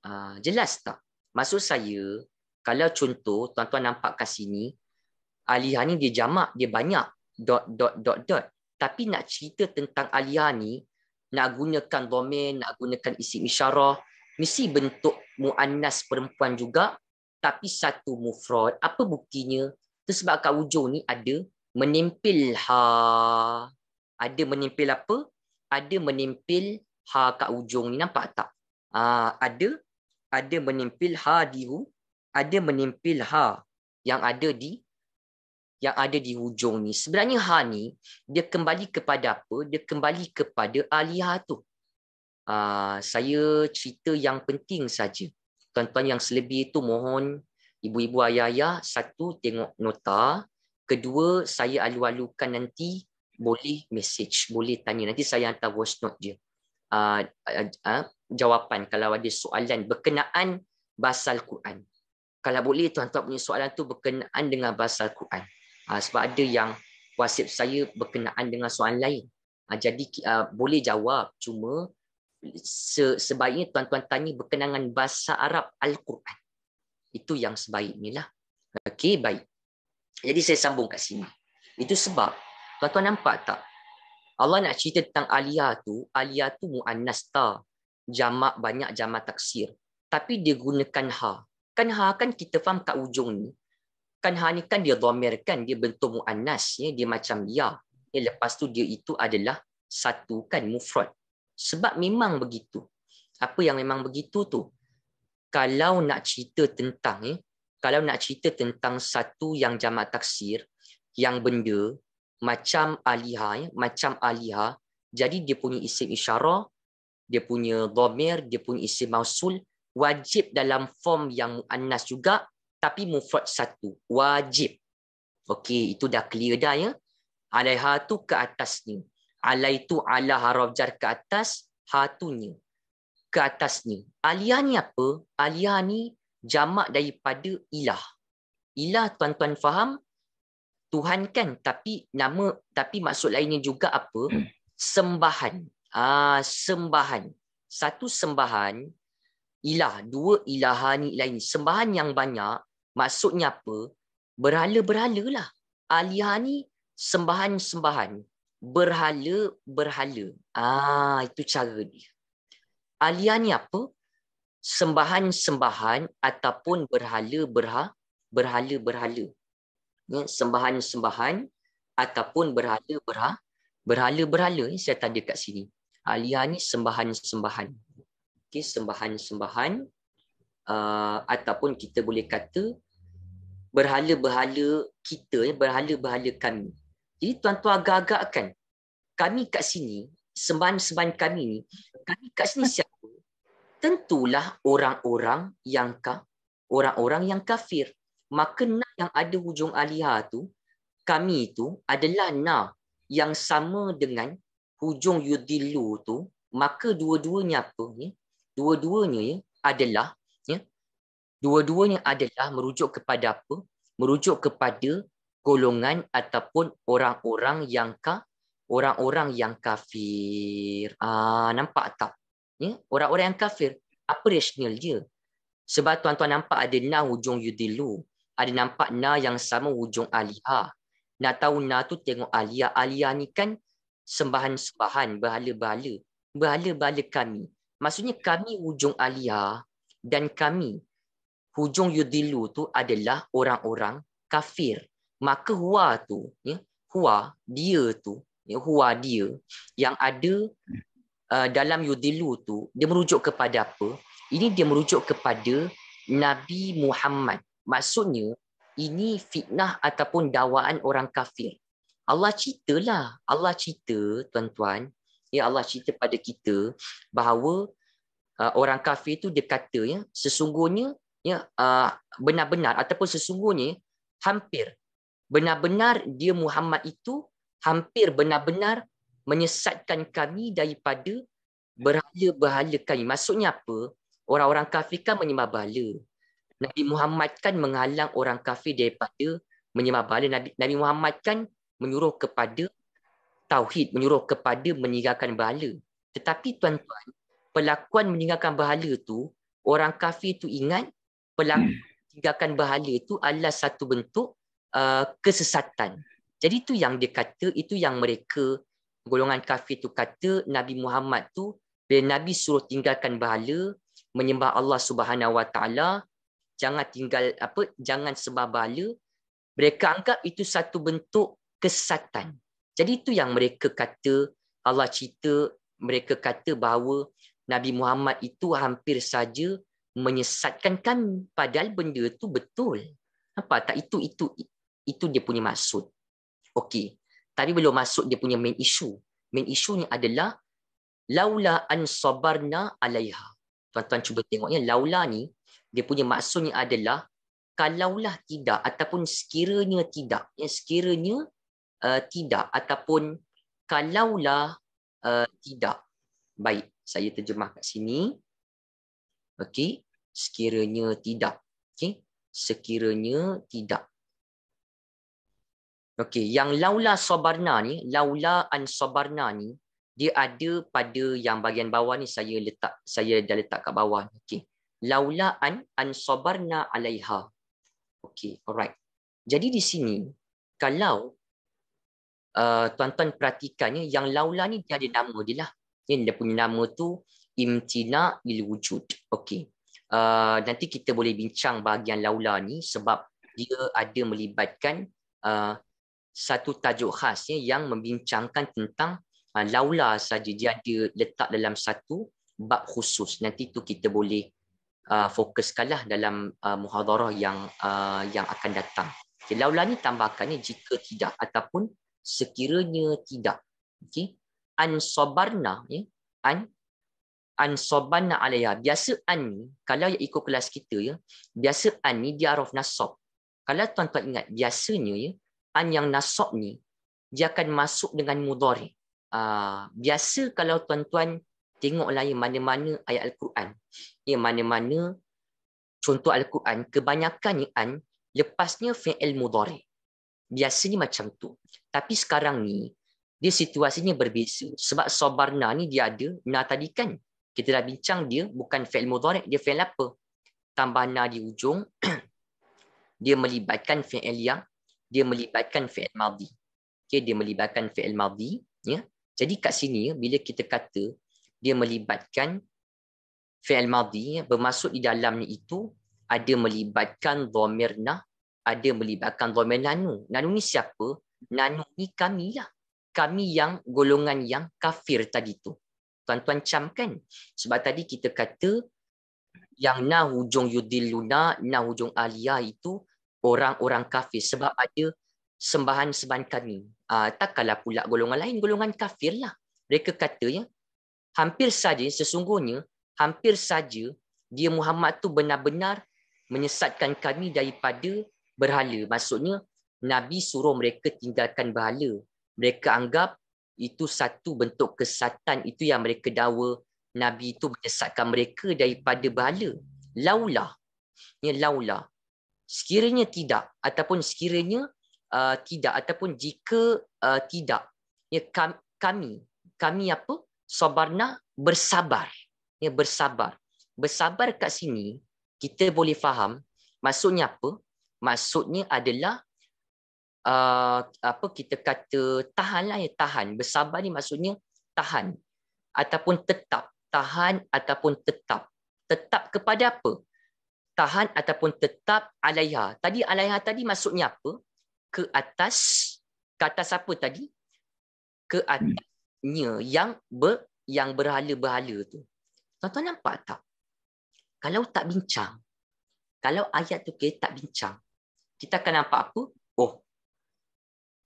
Uh, jelas tak? Maksud saya kalau contoh tuan-tuan nampak kat sini Aliha ni dia jamak, dia banyak dot dot dot dot. Tapi nak cerita tentang Aliha ni nak gunakan domain, nak gunakan isi isyarah, mesti bentuk muannas perempuan juga tapi satu mufrad. Apa buktinya? Itu sebab kat ujung ni ada menimpil ha ada menimpil apa ada menimpil ha kat ujung ni nampak tak ha, ada ada menimpil ha di hu ada menimpil ha yang ada di yang ada di hujung ni sebenarnya ha ni dia kembali kepada apa dia kembali kepada aliyah tu ha, saya cerita yang penting saja tuan-tuan yang selebih itu mohon ibu-ibu ayah-ayah satu tengok nota Kedua, saya alu-alukan nanti boleh message, boleh tanya. Nanti saya hantar voice note dia. Uh, uh, ah, uh, ah, jawapan kalau ada soalan berkenaan basal Quran. Kalau boleh tuan-tuan punya soalan tu berkenaan dengan basal Quran. Uh, ah, sebab ada yang wasip saya berkenaan dengan soalan lain. Uh, jadi uh, boleh jawab cuma se sebaiknya tuan-tuan tanya berkenaan bahasa Arab Al-Quran. Itu yang sebaiknya lah. Okey, baik. Jadi saya sambung kat sini. Itu sebab tuan-tuan nampak tak? Allah nak cerita tentang aliyah tu, aliyah tu muannasta, jamak banyak jamak taksir. Tapi dia gunakan ha. Kan ha kan kita faham kat ujung ni. Kan ha ni kan dia dhamir kan, dia bentuk muannas ya, dia macam ya. ya. lepas tu dia itu adalah satu kan mufrad. Sebab memang begitu. Apa yang memang begitu tu? Kalau nak cerita tentang eh, kalau nak cerita tentang satu yang jamak taksir yang benda macam aliha ya? macam aliha jadi dia punya isim isyarah dia punya dhamir dia punya isim mausul wajib dalam form yang muannas juga tapi mufrad satu wajib okey itu dah clear dah ya alaiha tu ke atasnya alaitu ala harf jar ke atas hatunya ke atasnya aliha ni apa aliha ni jamak daripada ilah. Ilah tuan-tuan faham Tuhan kan tapi nama tapi maksud lainnya juga apa? [clears throat] Sembahan. Ah sembahan. Satu sembahan ilah, dua ilahani lain. Sembahan yang banyak maksudnya apa? Berhala-berhalalah. Alihani sembahan-sembahan. Berhala-berhala. Ah itu cara dia. Alihani apa? sembahan-sembahan ataupun berhala-berhala-berhala-berhala. Ya, sembahan-sembahan ataupun berhala-berhala-berhala-berhala ya, saya tanda kat sini. Alia ni sembahan-sembahan. Okey, sembahan-sembahan uh, ataupun kita boleh kata berhala-berhala kita, ya, berhala-berhala kami. Jadi tuan-tuan agak-agakkan kami kat sini, sembahan-sembahan kami ni, kami kat sini siap tentulah orang-orang yang ka, orang-orang yang kafir. Maka nak yang ada hujung aliha tu, kami itu adalah na yang sama dengan hujung yudilu tu. Maka dua-duanya apa ya? Dua-duanya ya, adalah ya? Dua-duanya adalah merujuk kepada apa? Merujuk kepada golongan ataupun orang-orang yang ka, orang-orang yang kafir. Ah nampak tak? ya orang-orang yang kafir apa rasional dia sebab tuan-tuan nampak ada na hujung yudilu ada nampak na yang sama hujung aliha na tahu na tu tengok alia alia ni kan sembahan-sembahan berhala-bala berhala-bala kami maksudnya kami hujung alia dan kami hujung yudilu tu adalah orang-orang kafir maka huwa tu ya huwa dia tu ya, huwa dia yang ada Uh, dalam Yudilu tu dia merujuk kepada apa? Ini dia merujuk kepada Nabi Muhammad. Maksudnya ini fitnah ataupun dawaan orang kafir. Allah ceritalah, Allah cerita tuan-tuan, ya Allah cerita pada kita bahawa uh, orang kafir tu dia kata ya sesungguhnya ya uh, benar-benar ataupun sesungguhnya hampir benar-benar dia Muhammad itu hampir benar-benar menyesatkan kami daripada ya. berhala-berhala kami. Maksudnya apa? Orang-orang kafir kan menyembah bala. Nabi Muhammad kan menghalang orang kafir daripada menyembah bala. Nabi, Nabi Muhammad kan menyuruh kepada tauhid, menyuruh kepada meninggalkan bala. Tetapi tuan-tuan, pelakuan meninggalkan bahala tu, orang kafir tu ingat pelakuan hmm. meninggalkan bahala tu adalah satu bentuk uh, kesesatan. Jadi itu yang dia kata, itu yang mereka golongan kafir tu kata Nabi Muhammad tu bila Nabi suruh tinggalkan bahala menyembah Allah Subhanahu Wa Taala jangan tinggal apa jangan sembah bahala mereka anggap itu satu bentuk kesatan. Jadi itu yang mereka kata Allah cerita mereka kata bahawa Nabi Muhammad itu hampir saja menyesatkan kami padahal benda tu betul. Apa tak itu itu itu dia punya maksud. Okey. Tapi belum masuk dia punya main issue. Main issue ni adalah laula an sabarna alaiha. Tuan-tuan cuba tengoknya laula ni dia punya maksudnya adalah kalaulah tidak ataupun sekiranya tidak. Ya sekiranya uh, tidak ataupun kalaulah uh, tidak. Baik, saya terjemah kat sini. Okey, sekiranya tidak. Okey, sekiranya tidak. Okey, yang laula sobarna ni, laula an sobarna ni, dia ada pada yang bahagian bawah ni saya letak, saya dah letak kat bawah. Okey. Laula an an sabarna alaiha. Okey, alright. Jadi di sini, kalau uh, tuan-tuan uh, perhatikannya, yang laula ni dia ada nama dia lah. Yang dia punya nama tu, imtina lil wujud. Okey. Uh, nanti kita boleh bincang bahagian laula ni sebab dia ada melibatkan uh, satu tajuk khas ya, yang membincangkan tentang uh, laula saja dia ada letak dalam satu bab khusus. Nanti tu kita boleh uh, fokuskanlah dalam uh, muhadarah yang uh, yang akan datang. Okay, laula ni tambahkan ya, jika tidak ataupun sekiranya tidak. An Ansobarna. Ya. An, ansobarna alaya. Biasa an ni, kalau yang ikut kelas kita, ya, biasa an ni dia araf nasob. Kalau tuan-tuan ingat, biasanya ya, an yang nasab ni dia akan masuk dengan mudhari. Ah, biasa kalau tuan-tuan tengoklah yang mana-mana ayat al-Quran. Yang mana-mana contoh al-Quran kebanyakan yang an lepasnya fi'il mudhari. Biasanya macam tu. Tapi sekarang ni dia situasinya berbeza sebab sabarna ni dia ada nah tadi kan kita dah bincang dia bukan fi'il mudhari dia fi'il apa? Tambahan na di ujung [clears throat] dia melibatkan fi'il yang dia melibatkan fi'il madhi. Okey, dia melibatkan fi'il madhi, ya. Jadi kat sini bila kita kata dia melibatkan fi'il madhi, ya, bermaksud di dalamnya itu ada melibatkan dhamirna, ada melibatkan dhamir nanu. Nanu ni siapa? Nanu ni kami lah. Kami yang golongan yang kafir tadi tu. Tuan-tuan camkan. Sebab tadi kita kata yang na hujung yudiluna, na hujung aliyah itu orang-orang kafir sebab ada sembahan-sembahan kami. Uh, ah, kalah pula golongan lain, golongan kafir lah. Mereka katanya, hampir saja sesungguhnya, hampir saja dia Muhammad tu benar-benar menyesatkan kami daripada berhala. Maksudnya, Nabi suruh mereka tinggalkan berhala. Mereka anggap itu satu bentuk kesatan itu yang mereka dakwa Nabi itu menyesatkan mereka daripada berhala. Laulah. Ya, laulah sekiranya tidak ataupun sekiranya uh, tidak ataupun jika uh, tidak ya kami kami apa sabarna bersabar ya bersabar bersabar kat sini kita boleh faham maksudnya apa maksudnya adalah uh, apa kita kata tahanlah ya tahan bersabar ni maksudnya tahan ataupun tetap tahan ataupun tetap tetap kepada apa tahan ataupun tetap alaiha. Tadi alaiha tadi maksudnya apa? Ke atas, ke atas apa tadi? Ke atasnya yang ber, yang berhala-berhala tu. Tuan-tuan nampak tak? Kalau tak bincang, kalau ayat tu kita tak bincang, kita akan nampak apa? Oh,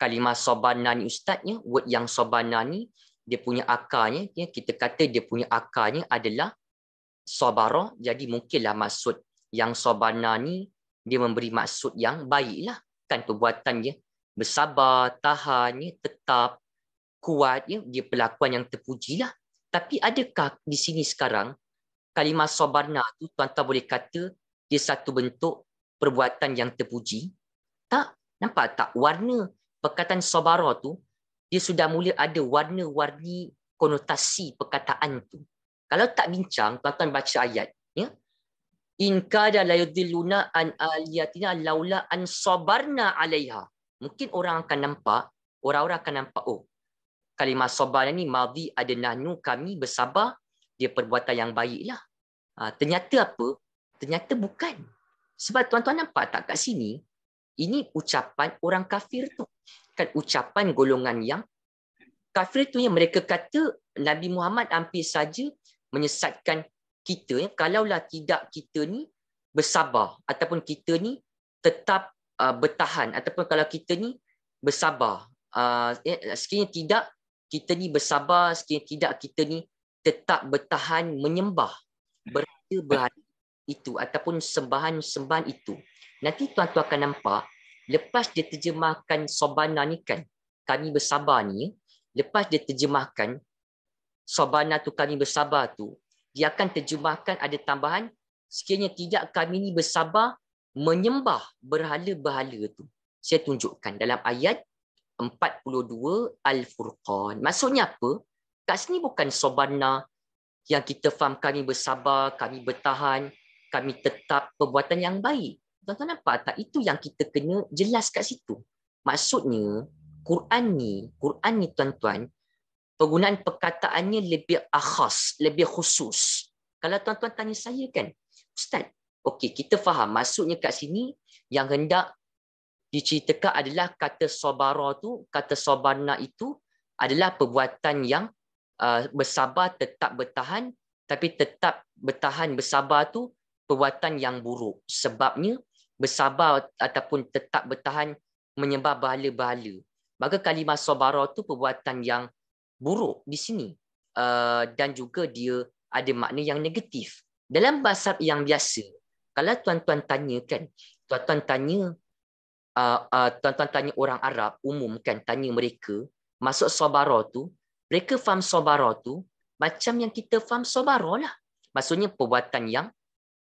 kalimah sobana ni ustaznya, word yang sobana ni, dia punya akarnya, ya, kita kata dia punya akarnya adalah sobaro, jadi mungkinlah maksud yang sobana ni dia memberi maksud yang baiklah kan perbuatan dia bersabar tahan ya, tetap kuat ya, dia pelakuan yang terpujilah tapi adakah di sini sekarang kalimah sobana tu tuan-tuan boleh kata dia satu bentuk perbuatan yang terpuji tak nampak tak warna perkataan sobara tu dia sudah mula ada warna-warni konotasi perkataan tu kalau tak bincang tuan-tuan baca ayat ya in kada la yudilluna an aliyatina laula an sabarna alaiha mungkin orang akan nampak orang-orang akan nampak oh kalimah sabar ni madhi adnanu kami bersabar dia perbuatan yang baiklah ha, ternyata apa ternyata bukan sebab tuan-tuan nampak tak kat sini ini ucapan orang kafir tu kan ucapan golongan yang kafir tu yang mereka kata Nabi Muhammad hampir saja menyesatkan kita ya kalaulah tidak kita ni bersabar ataupun kita ni tetap uh, bertahan ataupun kalau kita ni bersabar uh, ya, sekiranya tidak kita ni bersabar sekiranya tidak kita ni tetap bertahan menyembah berhala-berhala itu ataupun sembahan-sembahan itu nanti tuan-tuan akan nampak lepas dia terjemahkan sobana ni kan kami bersabar ni lepas dia terjemahkan sobana tu kami bersabar tu akan terjemahkan ada tambahan sekiranya tidak kami ini bersabar menyembah berhala-berhala tu. Saya tunjukkan dalam ayat 42 Al-Furqan. Maksudnya apa? Kat sini bukan sobanna yang kita faham kami bersabar, kami bertahan, kami tetap perbuatan yang baik. Tuan-tuan nampak tak? Itu yang kita kena jelas kat situ. Maksudnya, Quran ni, Quran ni tuan-tuan, penggunaan perkataannya lebih akhas, lebih khusus. Kalau tuan-tuan tanya saya kan, Ustaz, okey kita faham maksudnya kat sini yang hendak diceritakan adalah kata sabara tu, kata sobarna itu adalah perbuatan yang uh, bersabar tetap bertahan tapi tetap bertahan bersabar tu perbuatan yang buruk. Sebabnya bersabar ataupun tetap bertahan menyebab bahala-bahala. Maka kalimah sabara tu perbuatan yang buruk di sini uh, dan juga dia ada makna yang negatif. Dalam bahasa yang biasa, kalau tuan-tuan tanya kan, tuan-tuan tanya uh, uh, tuan-tuan tanya orang Arab umum kan tanya mereka masuk sabara tu, mereka faham sabara tu macam yang kita faham sabara lah. Maksudnya perbuatan yang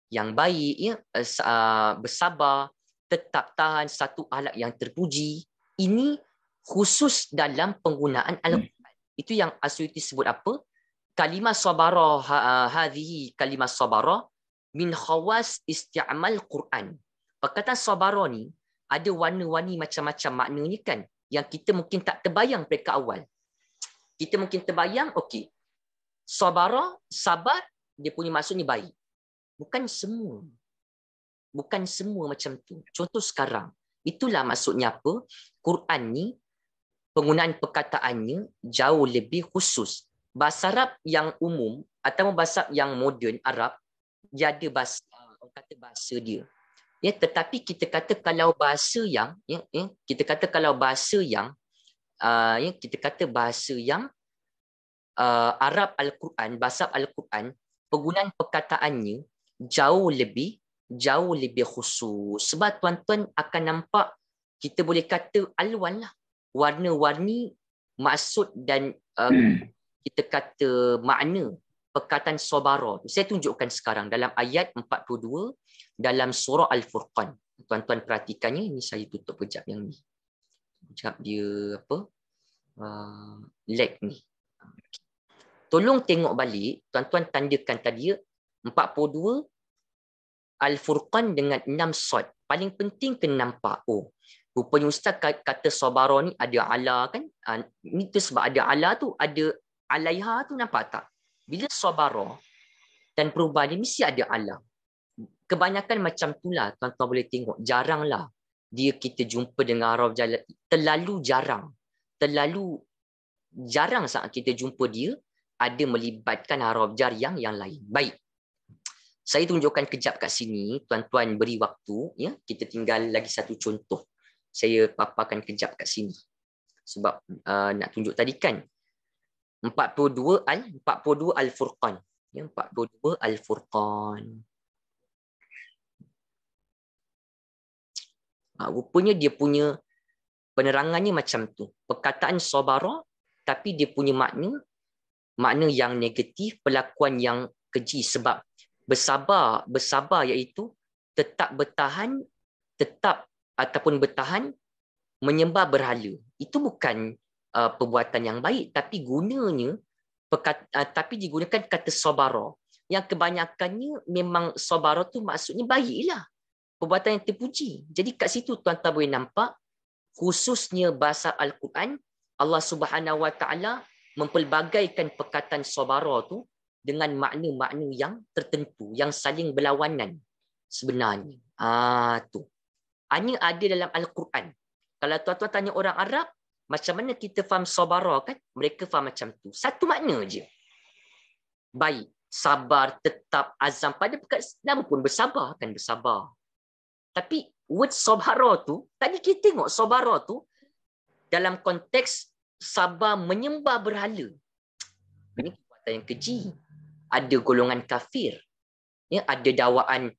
yang baik ya uh, bersabar, tetap tahan satu akhlak yang terpuji. Ini khusus dalam penggunaan al Hmm itu yang Asyuti sebut apa? Kalimah sabara ha, ha, hadhihi kalimah sabara min khawas isti'mal Quran. Perkataan sabara ni ada warna-warni macam-macam maknanya kan yang kita mungkin tak terbayang peringkat awal. Kita mungkin terbayang, okey. Sabara, sabar, dia punya maksudnya baik. Bukan semua. Bukan semua macam tu. Contoh sekarang. Itulah maksudnya apa? Quran ni penggunaan perkataannya jauh lebih khusus. Bahasa Arab yang umum atau bahasa yang moden Arab dia ada bahasa orang kata bahasa dia. Ya tetapi kita kata kalau bahasa yang ya, ya kita kata kalau bahasa yang uh, ya kita kata bahasa yang uh, Arab Al-Quran, bahasa Al-Quran penggunaan perkataannya jauh lebih jauh lebih khusus sebab tuan-tuan akan nampak kita boleh kata alwan lah warna-warni maksud dan um, hmm. kita kata makna perkataan sabara tu saya tunjukkan sekarang dalam ayat 42 dalam surah al-furqan tuan-tuan perhatikannya ini saya tutup kejap yang ni kejap dia apa uh, lag ni tolong tengok balik tuan-tuan tandakan tadi 42 ya, al-furqan dengan enam sod paling penting kena nampak oh Rupanya Ustaz kata sobaro ni ada ala kan? Ini ah, tu sebab ada ala tu, ada alaiha tu nampak tak? Bila sobaro dan perubahan dia mesti ada ala. Kebanyakan macam tu lah tuan-tuan boleh tengok. Jaranglah dia kita jumpa dengan Arab Jalan. Terlalu jarang. Terlalu jarang saat kita jumpa dia ada melibatkan Arab Jar yang yang lain. Baik. Saya tunjukkan kejap kat sini. Tuan-tuan beri waktu. ya Kita tinggal lagi satu contoh saya paparkan kejap kat sini. Sebab uh, nak tunjuk tadi kan 42 al 42 al furqan. Ya 42 al furqan. Uh, rupanya dia punya penerangannya macam tu. Perkataan sabara tapi dia punya makna makna yang negatif, perlakuan yang keji sebab bersabar, bersabar iaitu tetap bertahan, tetap ataupun bertahan menyembah berhala. Itu bukan uh, perbuatan yang baik tapi gunanya pekat, uh, tapi digunakan kata sobaro yang kebanyakannya memang sobaro tu maksudnya baiklah. Perbuatan yang terpuji. Jadi kat situ tuan-tuan boleh nampak khususnya bahasa Al-Quran Allah Subhanahu Wa Taala mempelbagaikan perkataan sobaro tu dengan makna-makna yang tertentu yang saling berlawanan sebenarnya. Ah tu hanya ada dalam Al-Quran. Kalau tuan-tuan tanya orang Arab, macam mana kita faham sabara kan? Mereka faham macam tu. Satu makna je. Baik. Sabar, tetap, azam. Pada pekat nama pun bersabar kan? Bersabar. Tapi word sabara tu, tadi kita tengok sabara tu dalam konteks sabar menyembah berhala. Ini kekuatan yang keji. Ada golongan kafir. Ya, ada dawaan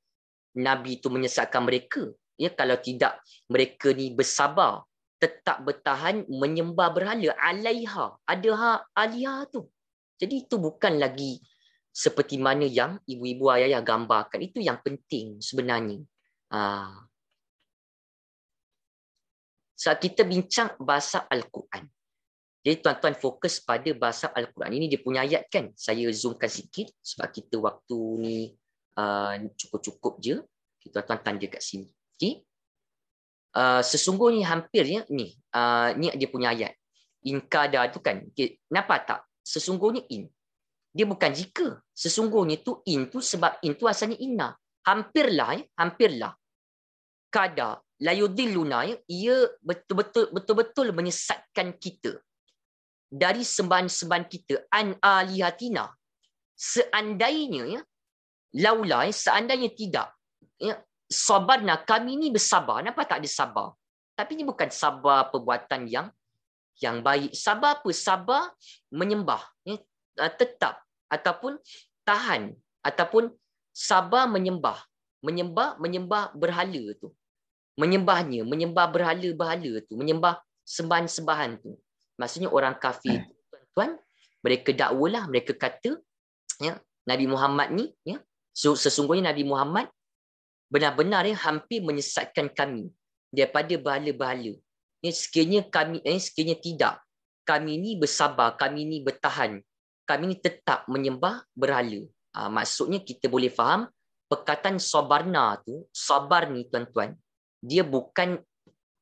Nabi itu menyesatkan mereka ya kalau tidak mereka ni bersabar tetap bertahan menyembah berhala alaiha ada ha alia tu jadi itu bukan lagi seperti mana yang ibu-ibu ayah-ayah gambarkan itu yang penting sebenarnya ha. saat kita bincang bahasa al-Quran jadi tuan-tuan fokus pada bahasa al-Quran ini dia punya ayat kan saya zoomkan sikit sebab kita waktu ni uh, cukup-cukup je kita tuan-tuan dia sini Okay. Uh, sesungguhnya hampirnya ni, uh, ni dia punya ayat. In kada tu kan. Okay. Kenapa tak? Sesungguhnya in. Dia bukan jika. Sesungguhnya tu in tu sebab in tu asalnya inna. Hampirlah, eh? hampirlah. Kada layudil luna, eh? Ya, ia betul-betul betul-betul menyesatkan kita dari sembahan-sembahan kita an alihatina seandainya ya laula ya, seandainya tidak ya nak kami ni bersabar nampak tak dia sabar tapi ni bukan sabar perbuatan yang yang baik sabar apa sabar menyembah ya ah, tetap ataupun tahan ataupun sabar menyembah menyembah menyembah berhala tu menyembahnya menyembah berhala-berhala tu menyembah sembahan-sembahan tu maksudnya orang kafir tuan-tuan mereka dakwalah mereka kata ya Nabi Muhammad ni ya sesungguhnya Nabi Muhammad benar-benar ya, hampir menyesatkan kami daripada bahala-bahala. Ya, sekiranya kami eh, sekiranya tidak, kami ini bersabar, kami ini bertahan, kami ini tetap menyembah berhala. Ha, maksudnya kita boleh faham perkataan sabarna tu, sabar ni tuan-tuan, dia bukan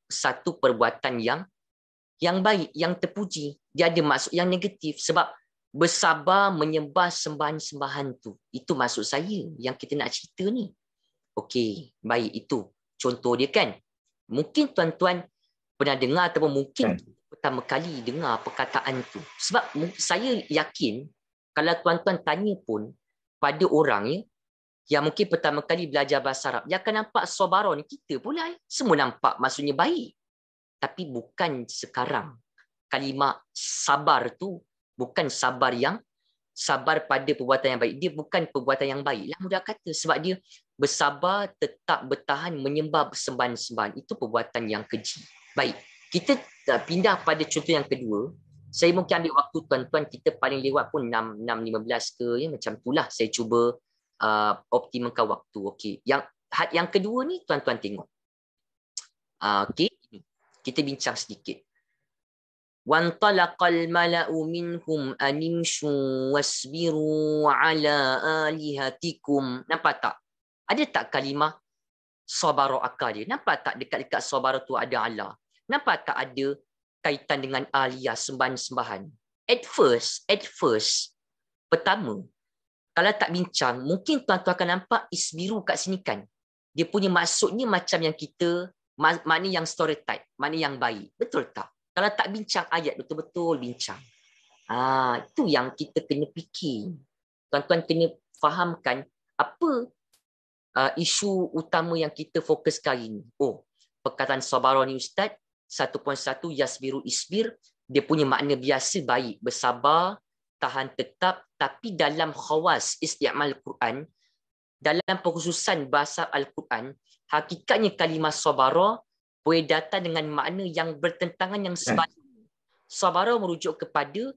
satu perbuatan yang yang baik, yang terpuji. Dia ada maksud yang negatif sebab bersabar menyembah sembahan-sembahan tu. Itu maksud saya yang kita nak cerita ni. Okey, baik itu contoh dia kan. Mungkin tuan-tuan pernah dengar ataupun mungkin kan. pertama kali dengar perkataan itu. Sebab saya yakin kalau tuan-tuan tanya pun pada orang ya yang mungkin pertama kali belajar bahasa Arab, dia akan nampak sobaron kita pula. Eh. Semua nampak maksudnya baik. Tapi bukan sekarang. Kalimah sabar tu bukan sabar yang sabar pada perbuatan yang baik. Dia bukan perbuatan yang baik. Lah mudah kata sebab dia bersabar tetap bertahan menyembah sembahan-sembahan itu perbuatan yang keji. Baik, kita pindah pada contoh yang kedua. Saya mungkin ambil waktu tuan-tuan kita paling lewat pun 6 6.15 ke ya macam itulah saya cuba uh, optimumkan waktu. Okey. Yang hat yang kedua ni tuan-tuan tengok. Uh, Okey, kita bincang sedikit. Wan talaqal mala'u minhum animshu wasbiru ala alihatikum. Nampak tak? Ada tak kalimah sabaro akal dia? Nampak tak dekat-dekat sabaro tu ada Allah? Nampak tak ada kaitan dengan alia sembahan-sembahan? At first, at first, pertama, kalau tak bincang, mungkin tuan-tuan akan nampak isbiru kat sini kan. Dia punya maksudnya macam yang kita, mana yang stereotype, mana yang baik. Betul tak? Kalau tak bincang ayat, betul-betul bincang. Ah, itu yang kita kena fikir. Tuan-tuan kena fahamkan apa uh, isu utama yang kita fokus kali ini. Oh, perkataan sabar ni ustaz, 1.1 yasbiru isbir, dia punya makna biasa baik, bersabar, tahan tetap, tapi dalam khawas isti'mal Quran, dalam perkhususan bahasa Al-Quran, hakikatnya kalimah sabaroh boleh datang dengan makna yang bertentangan yang kan. sebaliknya. Sabaroh merujuk kepada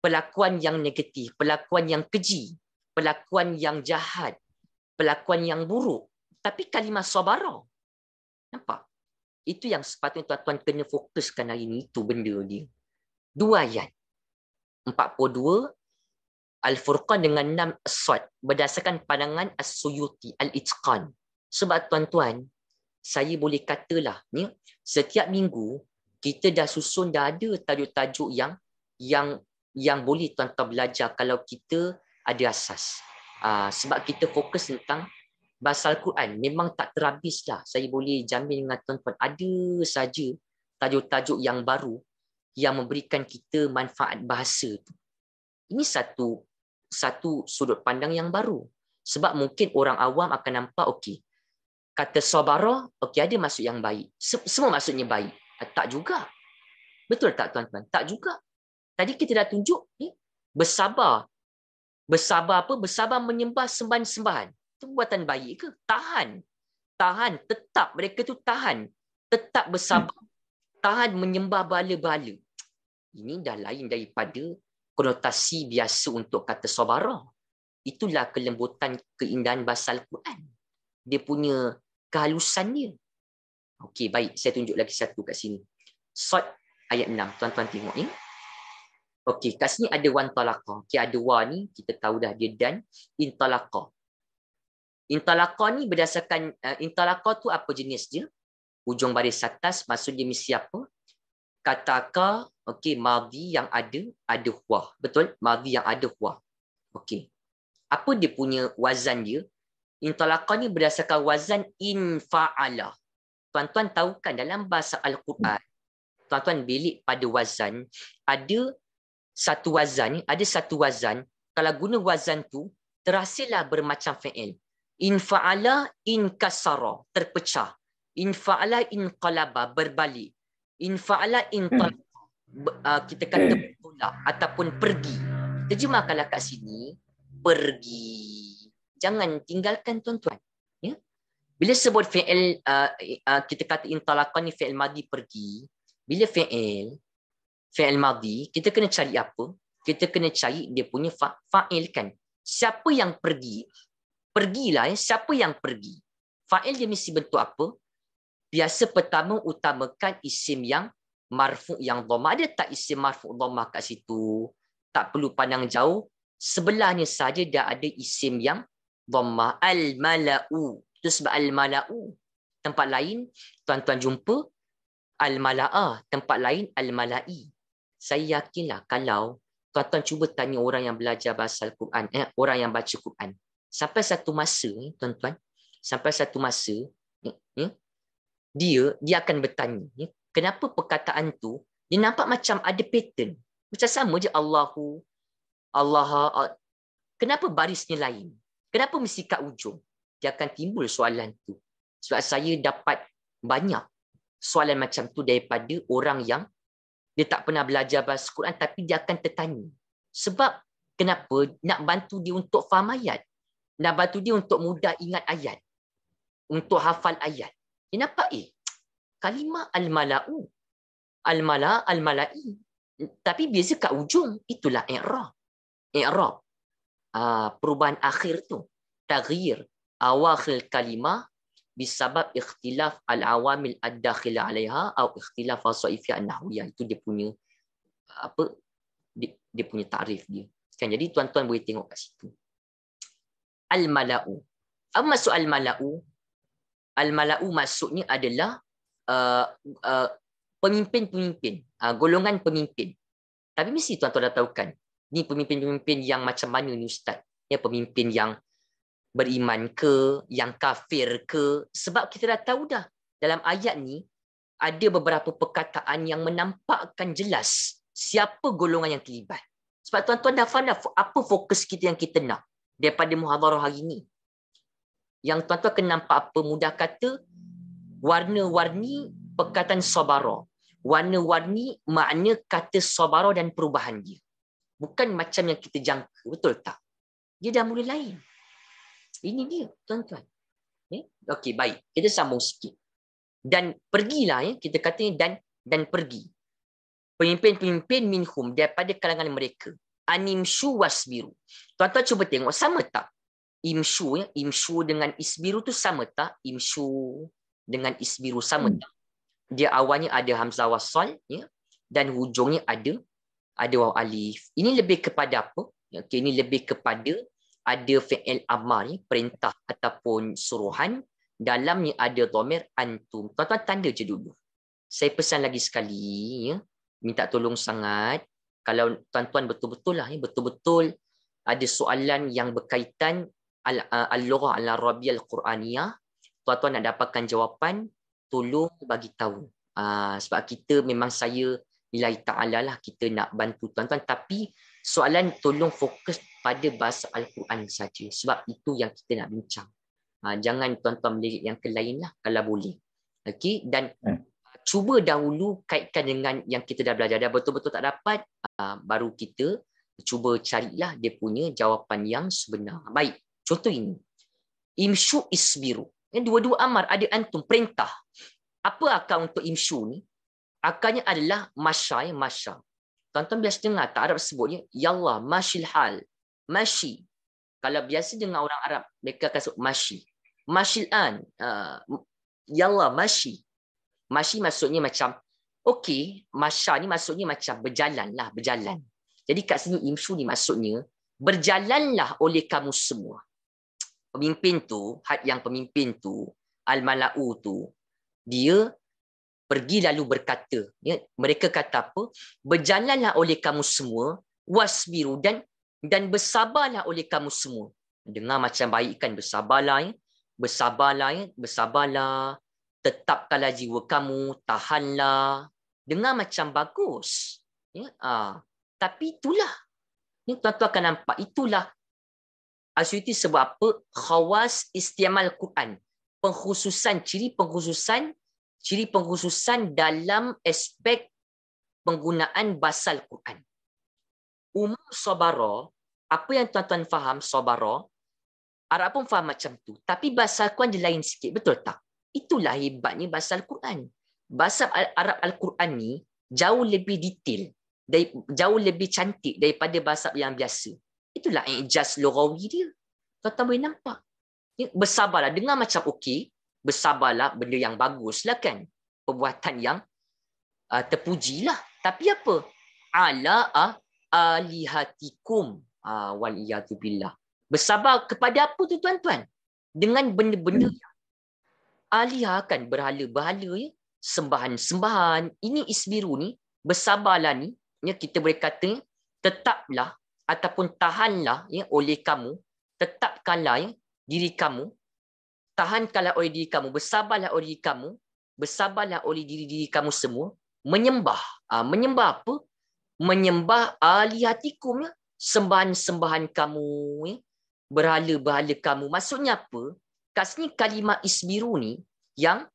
pelakuan yang negatif, pelakuan yang keji, pelakuan yang jahat, perlakuan yang buruk. Tapi kalimah sabara. Nampak? Itu yang sepatutnya tuan-tuan kena fokuskan hari ini. Itu benda dia. Dua ayat. 42. Al-Furqan dengan 6 asad. Berdasarkan pandangan as-suyuti. Al-Itqan. Sebab tuan-tuan, saya boleh katalah ni setiap minggu kita dah susun dah ada tajuk-tajuk yang yang yang boleh tuan-tuan belajar kalau kita ada asas Ah, sebab kita fokus tentang bahasa Al-Quran memang tak terhabis dah. Saya boleh jamin dengan tuan-tuan ada saja tajuk-tajuk yang baru yang memberikan kita manfaat bahasa tu. Ini satu satu sudut pandang yang baru. Sebab mungkin orang awam akan nampak okey. Kata sabara, okey ada masuk yang baik. Semua maksudnya baik. Ah, tak juga. Betul tak tuan-tuan? Tak juga. Tadi kita dah tunjuk ni bersabar Bersabar apa? Bersabar menyembah sembahan-sembahan. Itu buatan baik ke? Tahan. Tahan. Tetap. Mereka tu tahan. Tetap bersabar. Tahan menyembah bala-bala. Ini dah lain daripada konotasi biasa untuk kata sobarah. Itulah kelembutan keindahan bahasa Al-Quran. Dia punya kehalusan dia. Okey, baik. Saya tunjuk lagi satu kat sini. Sot ayat 6. Tuan-tuan tengok ini. Ya. Eh? Okey, kat sini ada wan talaqah. Okey, ada wa ni kita tahu dah dia dan in talaqah. In talaqah ni berdasarkan uh, in talaqah tu apa jenis dia? Ujung baris atas maksud dia mesti apa? Kataka, okey, madhi yang ada ada huwa. Betul? Madhi yang ada huwa. Okey. Apa dia punya wazan dia? In talaqah ni berdasarkan wazan in fa'ala. Tuan-tuan tahu kan dalam bahasa Al-Quran, tuan-tuan bilik pada wazan, ada satu wazan, ada satu wazan, kalau guna wazan tu, terhasillah bermacam fi'il. Infa'ala inkasara, terpecah. Infa'ala inqalaba, berbalik. Infa'ala inqalaba, hmm. uh, kita kata hmm. bertolak ataupun pergi. Terjemahkanlah kat sini, pergi. Jangan tinggalkan tuan-tuan. Ya. Bila sebut fi'il, uh, uh, kita kata intalakan ni fi'il madi pergi. Bila fi'il, fi'il madhi, kita kena cari apa? Kita kena cari dia punya fa- fa'il kan. Siapa yang pergi? Pergilah ya. Siapa yang pergi? Fa'il dia mesti bentuk apa? Biasa pertama utamakan isim yang marfu yang dhamma. Ada tak isim marfu dhamma kat situ? Tak perlu pandang jauh. Sebelahnya saja dah ada isim yang dhamma. Al-mala'u. Itu sebab al-mala'u. Tempat lain, tuan-tuan jumpa. Al-mala'ah. Tempat lain, al-mala'i saya yakinlah kalau tuan-tuan cuba tanya orang yang belajar bahasa Al-Quran, eh, orang yang baca Al-Quran, sampai satu masa, eh, tuan-tuan, sampai satu masa, dia dia akan bertanya, kenapa perkataan tu dia nampak macam ada pattern. Macam sama je Allahu, Allah, ah, kenapa barisnya lain? Kenapa mesti kat ujung? Dia akan timbul soalan tu. Sebab saya dapat banyak soalan macam tu daripada orang yang dia tak pernah belajar bahasa Quran tapi dia akan tertanya sebab kenapa nak bantu dia untuk faham ayat nak bantu dia untuk mudah ingat ayat untuk hafal ayat dia nampak eh kalimah al-mala'u al-mala al-mala'i tapi biasa kat ujung itulah i'rab i'rab uh, perubahan akhir tu taghyir awakhir kalimah disabab ikhtilaf al-awamil ad-dakhila alaiha atau ikhtilaf as-saifiyah nahwiyah itu dia punya apa dia, dia punya tarif dia kan jadi tuan-tuan boleh tengok kat situ al-mala'u apa maksud al-mala'u al-mala'u maksudnya adalah uh, uh, pemimpin-pemimpin uh, golongan pemimpin tapi mesti tuan-tuan dah tahu kan ni pemimpin-pemimpin yang macam mana ni ustaz ya pemimpin yang beriman ke, yang kafir ke. Sebab kita dah tahu dah dalam ayat ni ada beberapa perkataan yang menampakkan jelas siapa golongan yang terlibat. Sebab tuan-tuan dah faham dah apa fokus kita yang kita nak daripada muhadarah hari ini. Yang tuan-tuan kena nampak apa mudah kata warna-warni perkataan sabara. Warna-warni makna kata sabara dan perubahan dia. Bukan macam yang kita jangka, betul tak? Dia dah mula lain. Ini dia, tuan-tuan. Eh? Okey, baik. Kita sambung sikit. Dan pergilah, eh? kita kata dan dan pergi. Pemimpin-pemimpin minhum daripada kalangan mereka. Animshu wasbiru. Tuan-tuan cuba tengok, sama tak? Imshu, ya? imshu dengan isbiru tu sama tak? Imshu dengan isbiru sama hmm. tak? Dia awalnya ada hamzah wasal, ya? dan hujungnya ada ada waw alif. Ini lebih kepada apa? Ya, okey, ini lebih kepada ada fi'il amar ni perintah ataupun suruhan dalam dalamnya ada dhamir antum tuan-tuan tanda je dulu saya pesan lagi sekali ya minta tolong sangat kalau tuan-tuan betul-betul lah ya betul-betul ada soalan yang berkaitan uh, al-lughah al-arabiyyah al-quraniyah tuan-tuan nak dapatkan jawapan tolong bagi tahu ah, sebab kita memang saya nilai ta'ala lah kita nak bantu tuan-tuan tapi soalan tolong fokus pada bahasa Al-Quran saja sebab itu yang kita nak bincang. Ha, jangan tuan-tuan melirik yang kelainlah kalau boleh. Okey dan hmm. cuba dahulu kaitkan dengan yang kita dah belajar. Dah betul-betul tak dapat uh, baru kita cuba carilah dia punya jawapan yang sebenar. Baik, contoh ini. Imshu isbiru. Yang dua-dua amar ada antum perintah. Apa akan untuk imshu ni? Akarnya adalah masya, masya tuan-tuan biasa dengar tak Arab sebutnya yalla mashil hal mashi kalau biasa dengar orang Arab mereka akan sebut mashi mashil an uh, ah, yallah mashi mashi maksudnya macam okey masha ni maksudnya macam berjalanlah berjalan hmm. jadi kat sini imshu ni maksudnya berjalanlah oleh kamu semua pemimpin tu hat yang pemimpin tu al malau tu dia pergi lalu berkata ya mereka kata apa berjalanlah oleh kamu semua wasbiru dan dan bersabarlah oleh kamu semua dengar macam baik kan bersabarlah ya bersabarlah ya bersabarlah tetapkanlah jiwa kamu tahanlah dengar macam bagus ya ah tapi itulah ni ya, tuan-tuan akan nampak itulah asyuti sebab apa khawas istimal quran pengkhususan ciri pengkhususan ciri pengkhususan dalam aspek penggunaan basal Quran. Umum sabara, apa yang tuan-tuan faham sabara, Arab pun faham macam tu. Tapi bahasa Quran dia lain sikit, betul tak? Itulah hebatnya bahasa Al-Quran. Bahasa Arab Al-Quran ni jauh lebih detail, jauh lebih cantik daripada bahasa yang biasa. Itulah ijaz logawi dia. Tuan-tuan boleh nampak. Bersabarlah, dengar macam okey, bersabarlah benda yang bagus, lah kan perbuatan yang uh, terpujilah tapi apa ala uh, alihatikum uh, wal billah bersabar kepada apa tu tuan-tuan dengan benda-benda hmm. yang aliha kan berhala-berhala ya sembahan-sembahan ini isbiru ni bersabarlah ni ya kita boleh kata tetaplah ataupun tahanlah ya oleh kamu tetapkanlah ya, diri kamu tahankanlah oleh diri kamu, bersabarlah oleh diri kamu, bersabarlah oleh diri-diri kamu semua, menyembah. Uh, menyembah apa? Menyembah alihatikum ya. Sembahan-sembahan kamu ya. Berhala-berhala kamu. Maksudnya apa? Kat kalimah kalimat isbiru ni yang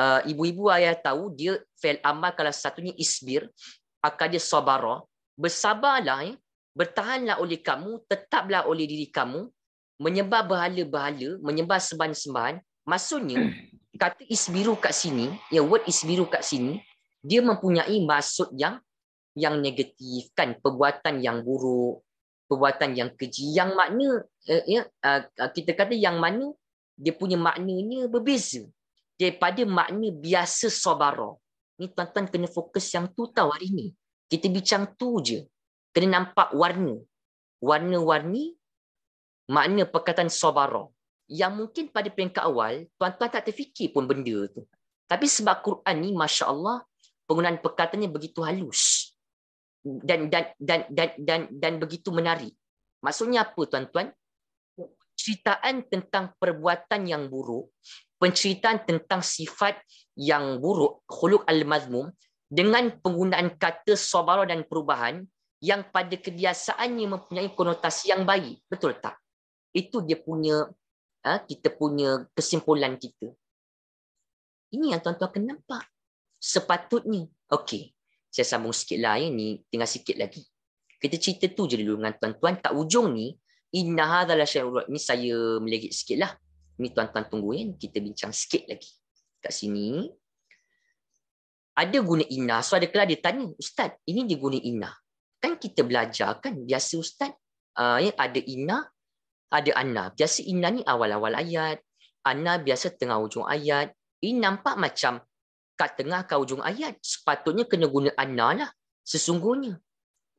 uh, ibu-ibu ayah tahu dia fail amal kalau satunya isbir akadnya sabara bersabarlah ya. bertahanlah oleh kamu tetaplah oleh diri kamu menyembah berhala-berhala, menyembah seban-seban, maksudnya [clears throat] kata isbiru kat sini, ya word isbiru kat sini, dia mempunyai maksud yang yang negatif kan, perbuatan yang buruk, perbuatan yang keji, yang makna uh, ya, ah, ah, kita kata yang mana dia punya maknanya berbeza daripada makna biasa sobaro. Ni tuan-tuan kena fokus yang tu tau hari ni. Kita bincang tu je. Kena nampak warna. Warna-warni makna perkataan sabara yang mungkin pada peringkat awal tuan-tuan tak terfikir pun benda tu tapi sebab Quran ni masya-Allah penggunaan perkataannya begitu halus dan, dan dan dan dan dan dan begitu menarik maksudnya apa tuan-tuan ceritaan tentang perbuatan yang buruk penceritaan tentang sifat yang buruk khuluq al-mazmum dengan penggunaan kata sabara dan perubahan yang pada kebiasaannya mempunyai konotasi yang baik betul tak itu dia punya ha, kita punya kesimpulan kita ini yang tuan-tuan kena nampak sepatutnya okey saya sambung sikit lah ya. ni tinggal sikit lagi kita cerita tu je dulu dengan tuan-tuan kat ujung ni inna hadzal syaurat ni saya melegit sikit lah ni tuan-tuan tunggu ya kita bincang sikit lagi kat sini ada guna inna so ada kelah dia tanya ustaz ini dia guna inna kan kita belajar kan biasa ustaz uh, ya, ada inna ada anna. Biasa inna ni awal-awal ayat. Anna biasa tengah ujung ayat. Ini nampak macam kat tengah kau ujung ayat. Sepatutnya kena guna anna lah. Sesungguhnya.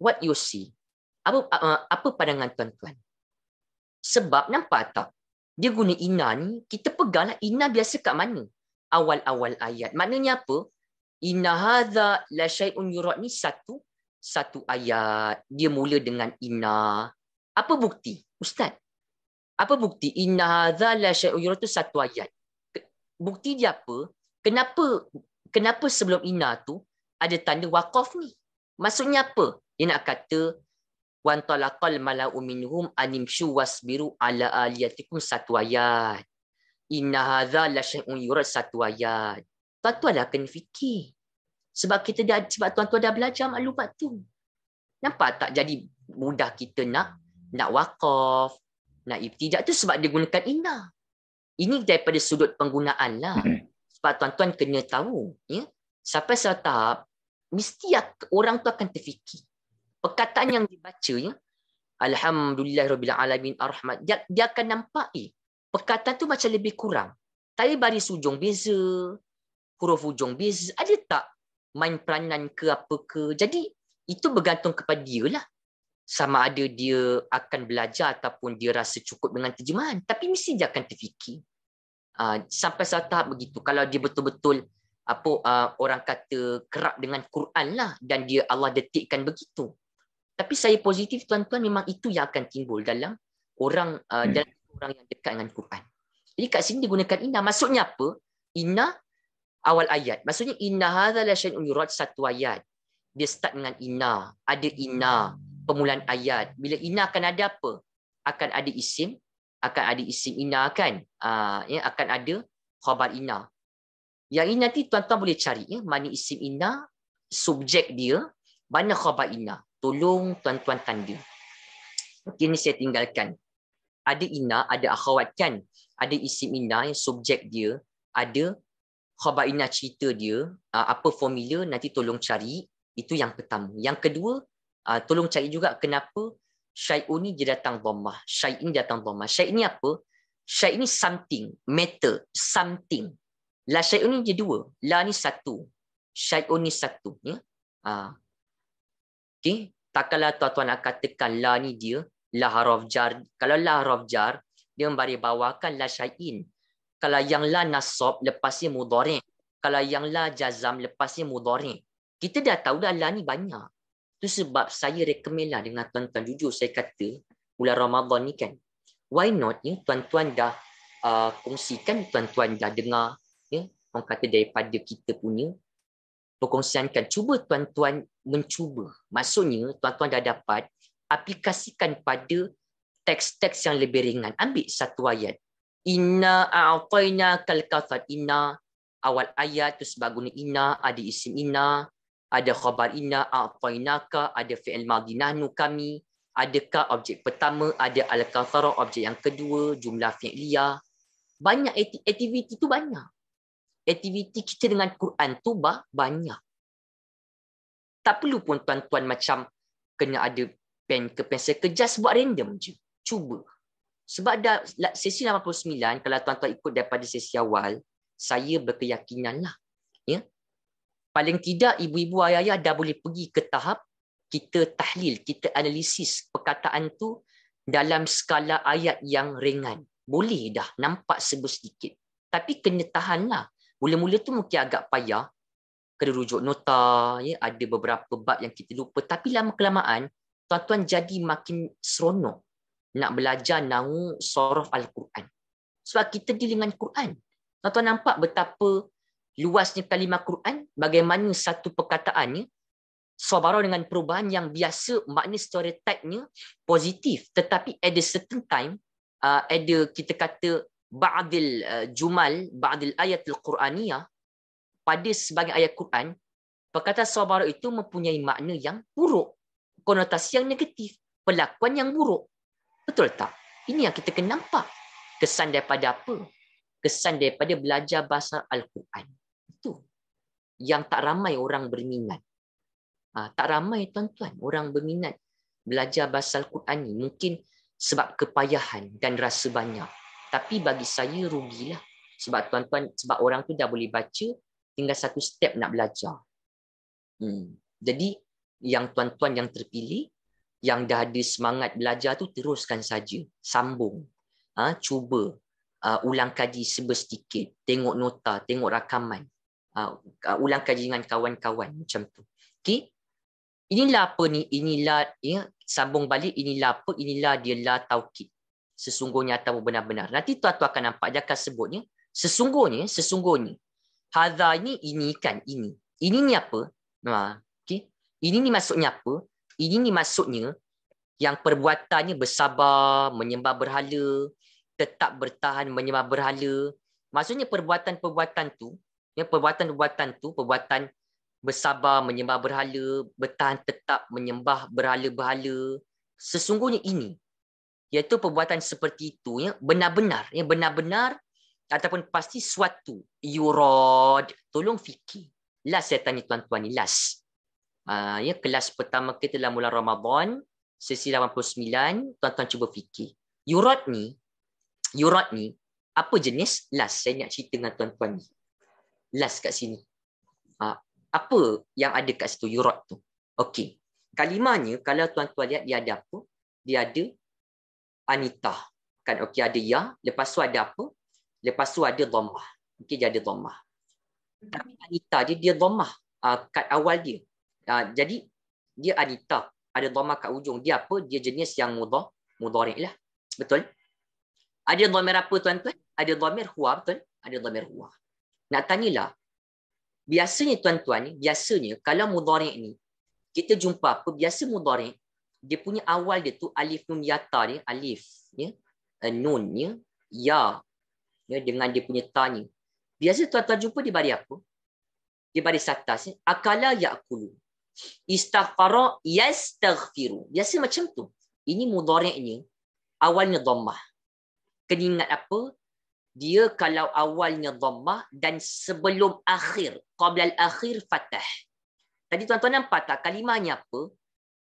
What you see? Apa, uh, apa pandangan tuan-tuan? Sebab nampak tak? Dia guna inna ni, kita pegahlah inna biasa kat mana? Awal-awal ayat. Maknanya apa? Inna hadha la syai'un yurad ni satu satu ayat. Dia mula dengan inna. Apa bukti? Ustaz, apa bukti inna hadzal syaiyur tu satu ayat bukti dia apa kenapa kenapa sebelum inna tu ada tanda waqaf ni maksudnya apa dia nak kata wan talaqal malau minhum animshu wasbiru ala aliyatikum satu ayat inna hadzal syaiyur satu ayat tak tuanlah kena fikir sebab kita dah sebab tuan-tuan dah belajar maklumat tu nampak tak jadi mudah kita nak nak wakaf Nah, ibtidak tu sebab dia gunakan inna. Ini daripada sudut penggunaan lah. Sebab tuan-tuan kena tahu. Ya? Sampai satu tahap, mesti orang tu akan terfikir. Perkataan yang dibaca, ya? Alhamdulillah Rabbil Alamin Arhamad, dia, dia akan nampak eh, perkataan tu macam lebih kurang. Tapi baris ujung beza, huruf ujung beza, ada tak main peranan ke apa ke? Jadi, itu bergantung kepada dia lah sama ada dia akan belajar ataupun dia rasa cukup dengan terjemahan tapi mesti dia akan terfikir uh, sampai satu tahap begitu kalau dia betul-betul apa uh, orang kata kerap dengan Quran lah dan dia Allah detikkan begitu tapi saya positif tuan-tuan memang itu yang akan timbul dalam orang uh, hmm. dalam orang yang dekat dengan Quran jadi kat sini digunakan inna maksudnya apa inna awal ayat maksudnya inna hadzal syai'un yurad satu ayat dia start dengan inna ada inna permulaan ayat. Bila ina akan ada apa? Akan ada isim, akan ada isim ina kan? Uh, ya, akan ada khabar ina. Yang ini nanti tuan-tuan boleh cari ya, mana isim ina, subjek dia, mana khabar ina. Tolong tuan-tuan tanda. Okey, ini saya tinggalkan. Ada ina, ada akhawat kan? Ada isim ina yang subjek dia, ada khabar ina cerita dia, ah, apa formula nanti tolong cari. Itu yang pertama. Yang kedua, uh, tolong cari juga kenapa syai'un ini dia datang dhammah. ini datang dhammah. Syai'in ini apa? Syai'in ini something, matter, something. La syai'un ini dia dua. La ni satu. Syai'un ini satu. Ya? Uh. Ah. Okay. Takkanlah tuan-tuan nak katakan la ni dia. La haraf jar. Kalau la haraf jar, dia memberi bawakan la syai'in. Kalau yang la nasab, lepasnya mudhari. Kalau yang la jazam, lepasnya mudhari. Kita dah tahu dah la ni banyak. Itu sebab saya recommend lah dengan tuan-tuan jujur saya kata bulan Ramadan ni kan. Why not ya tuan-tuan dah uh, kongsikan tuan-tuan dah dengar ya orang kata daripada kita punya perkongsiankan cuba tuan-tuan mencuba. Maksudnya tuan-tuan dah dapat aplikasikan pada teks-teks yang lebih ringan. Ambil satu ayat. Inna a'tainakal kafat inna awal ayat tu sebab guna inna ada isim inna ada khabar inna a'tainaka ada fi'il madhi nahnu kami ka objek pertama ada al-kathara objek yang kedua jumlah fi'liyah banyak aktiviti tu banyak aktiviti kita dengan Quran tu bah banyak tak perlu pun tuan-tuan macam kena ada pen ke pensel ke just buat random je cuba sebab dah sesi 89 kalau tuan-tuan ikut daripada sesi awal saya berkeyakinan lah ya paling tidak ibu-ibu ayah-ayah dah boleh pergi ke tahap kita tahlil, kita analisis perkataan tu dalam skala ayat yang ringan. Boleh dah, nampak sebut sedikit. Tapi kena lah Mula-mula tu mungkin agak payah. Kena rujuk nota, ya, ada beberapa bab yang kita lupa. Tapi lama-kelamaan, tuan-tuan jadi makin seronok nak belajar nangu sorof Al-Quran. Sebab kita di dengan Quran. Tuan-tuan nampak betapa luasnya kalimah Quran, bagaimana satu perkataannya, sabar dengan perubahan yang biasa makna secara type positif tetapi at a certain time uh, ada kita kata ba'dil uh, jumal ba'dil al quraniyah pada sebagian ayat Quran perkata sabar itu mempunyai makna yang buruk konotasi yang negatif perlakuan yang buruk betul tak ini yang kita kena nampak kesan daripada apa kesan daripada belajar bahasa al-Quran yang tak ramai orang berminat. Ha, tak ramai tuan-tuan orang berminat belajar bahasa Al-Quran ni. Mungkin sebab kepayahan dan rasa banyak. Tapi bagi saya rugilah. Sebab tuan-tuan, sebab orang tu dah boleh baca, tinggal satu step nak belajar. Hmm. Jadi, yang tuan-tuan yang terpilih, yang dah ada semangat belajar tu teruskan saja. Sambung. Ha, cuba. Uh, ulang kaji sebesedikit. Tengok nota, tengok rakaman uh, ulang kaji dengan kawan-kawan macam tu. Okey. Inilah apa ni? Inilah ya sambung balik inilah apa? Inilah dia la taukid. Sesungguhnya atau benar-benar. Nanti tuan tu akan nampak dia akan sebutnya. Sesungguhnya, sesungguhnya. Hadza ini ini kan ini. Ini ni apa? Ha, okey. Ini ni maksudnya apa? Ini ni maksudnya yang perbuatannya bersabar, menyembah berhala, tetap bertahan menyembah berhala. Maksudnya perbuatan-perbuatan tu Ya, perbuatan-perbuatan tu, perbuatan bersabar, menyembah berhala, bertahan tetap, menyembah berhala-berhala. Sesungguhnya ini, iaitu perbuatan seperti itu, ya, benar-benar, ya, benar-benar ataupun pasti suatu. Yurad, tolong fikir. Last saya tanya tuan-tuan ni, last. Uh, ah, ya, kelas pertama kita dalam bulan Ramadan, sesi 89, tuan-tuan cuba fikir. Yurad ni, yurad ni, apa jenis? Last, saya nak cerita dengan tuan-tuan ni last kat sini. Ha, apa yang ada kat situ, yurat tu. Okey. Kalimahnya, kalau tuan-tuan lihat, dia ada apa? Dia ada anita. Kan, okey, ada ya. Lepas tu ada apa? Lepas tu ada dhammah. Okey, dia ada dhammah. Tapi anita dia, dia dhammah uh, kat awal dia. Uh, jadi, dia anita. Ada dhammah kat ujung. Dia apa? Dia jenis yang mudah. Mudarik lah. Betul? Ada dhammir apa tuan-tuan? Ada dhammir huwa, betul? Ada dhammir huwa nak tanyalah biasanya tuan-tuan biasanya kalau mudhari' ni kita jumpa apa biasa mudhari' dia punya awal dia tu alif nun yata ni alif ya eh, nun ya ya ya dengan dia punya tanya biasa tuan-tuan jumpa di bari apa di baris atas ya? akala yaqulu istaghfara yastaghfiru biasa macam tu ini mudhari'nya awalnya dhammah keningat apa dia kalau awalnya dhammah dan sebelum akhir qabla akhir fatah tadi tuan-tuan nampak tak kalimahnya apa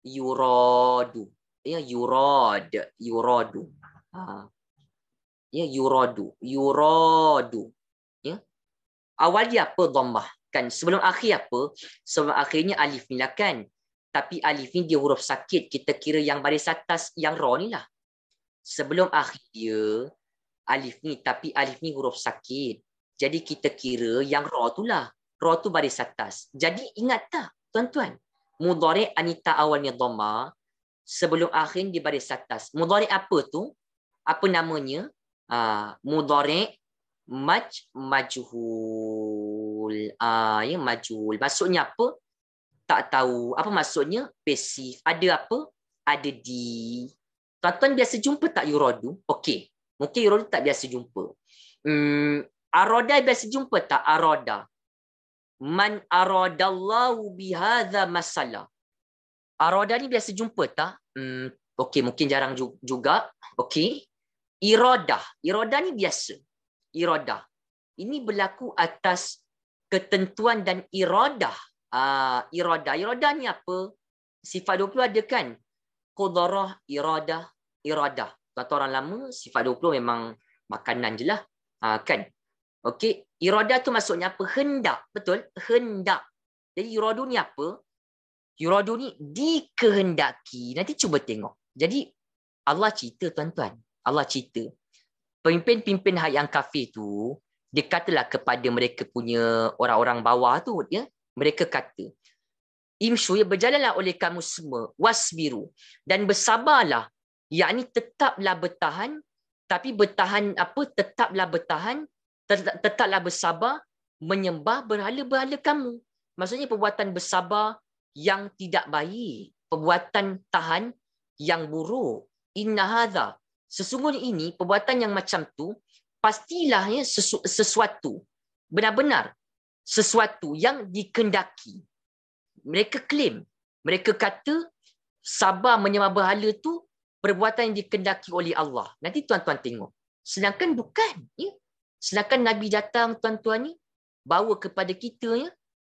yuradu ya yurad yuradu ha ya yuradu yuradu ya awal dia apa dhammah kan sebelum akhir apa sebelum akhirnya alif ni lah kan tapi alif ni dia huruf sakit kita kira yang baris atas yang ra ni lah. sebelum akhir dia alif ni tapi alif ni huruf sakit. Jadi kita kira yang ra tu lah. Ra tu baris atas. Jadi ingat tak tuan-tuan? Mudhari anita awalnya dhamma sebelum akhir di baris atas. Mudhari apa tu? Apa namanya? Ah mudhari maj majhul. Ah ya majhul. Maksudnya apa? Tak tahu. Apa maksudnya? Pasif. Ada apa? Ada di. Tuan-tuan biasa jumpa tak yuradu? Okey. Mungkin Irul tak biasa jumpa. Hmm, Aroda biasa jumpa tak? Aroda. Man aradallahu bihadha masalah. Aroda ni biasa jumpa tak? Hmm, Okey, mungkin jarang juga. Okey. Iroda. Iroda ni biasa. Iroda. Ini berlaku atas ketentuan dan iroda. Uh, ha, iroda. Iroda ni apa? Sifat 20 ada kan? Kudarah, iroda, iroda kata orang lama sifat 20 memang makanan je lah ha, kan okey irada tu maksudnya apa hendak betul hendak jadi iradu ni apa iradu ni dikehendaki nanti cuba tengok jadi Allah cerita tuan-tuan Allah cerita pemimpin-pemimpin yang kafir tu dia katalah kepada mereka punya orang-orang bawah tu ya mereka kata imshu ya berjalanlah oleh kamu semua wasbiru dan bersabarlah yakni tetaplah bertahan tapi bertahan apa tetaplah bertahan tetaplah bersabar menyembah berhala-berhala kamu maksudnya perbuatan bersabar yang tidak baik perbuatan tahan yang buruk inna hadza sesungguhnya ini perbuatan yang macam tu pastilah ya sesu- sesuatu benar-benar sesuatu yang dikendaki mereka klaim, mereka kata sabar menyembah berhala tu perbuatan yang dikendaki oleh Allah. Nanti tuan-tuan tengok. Sedangkan bukan. Ya? Sedangkan Nabi datang tuan-tuan ni, bawa kepada kita ya,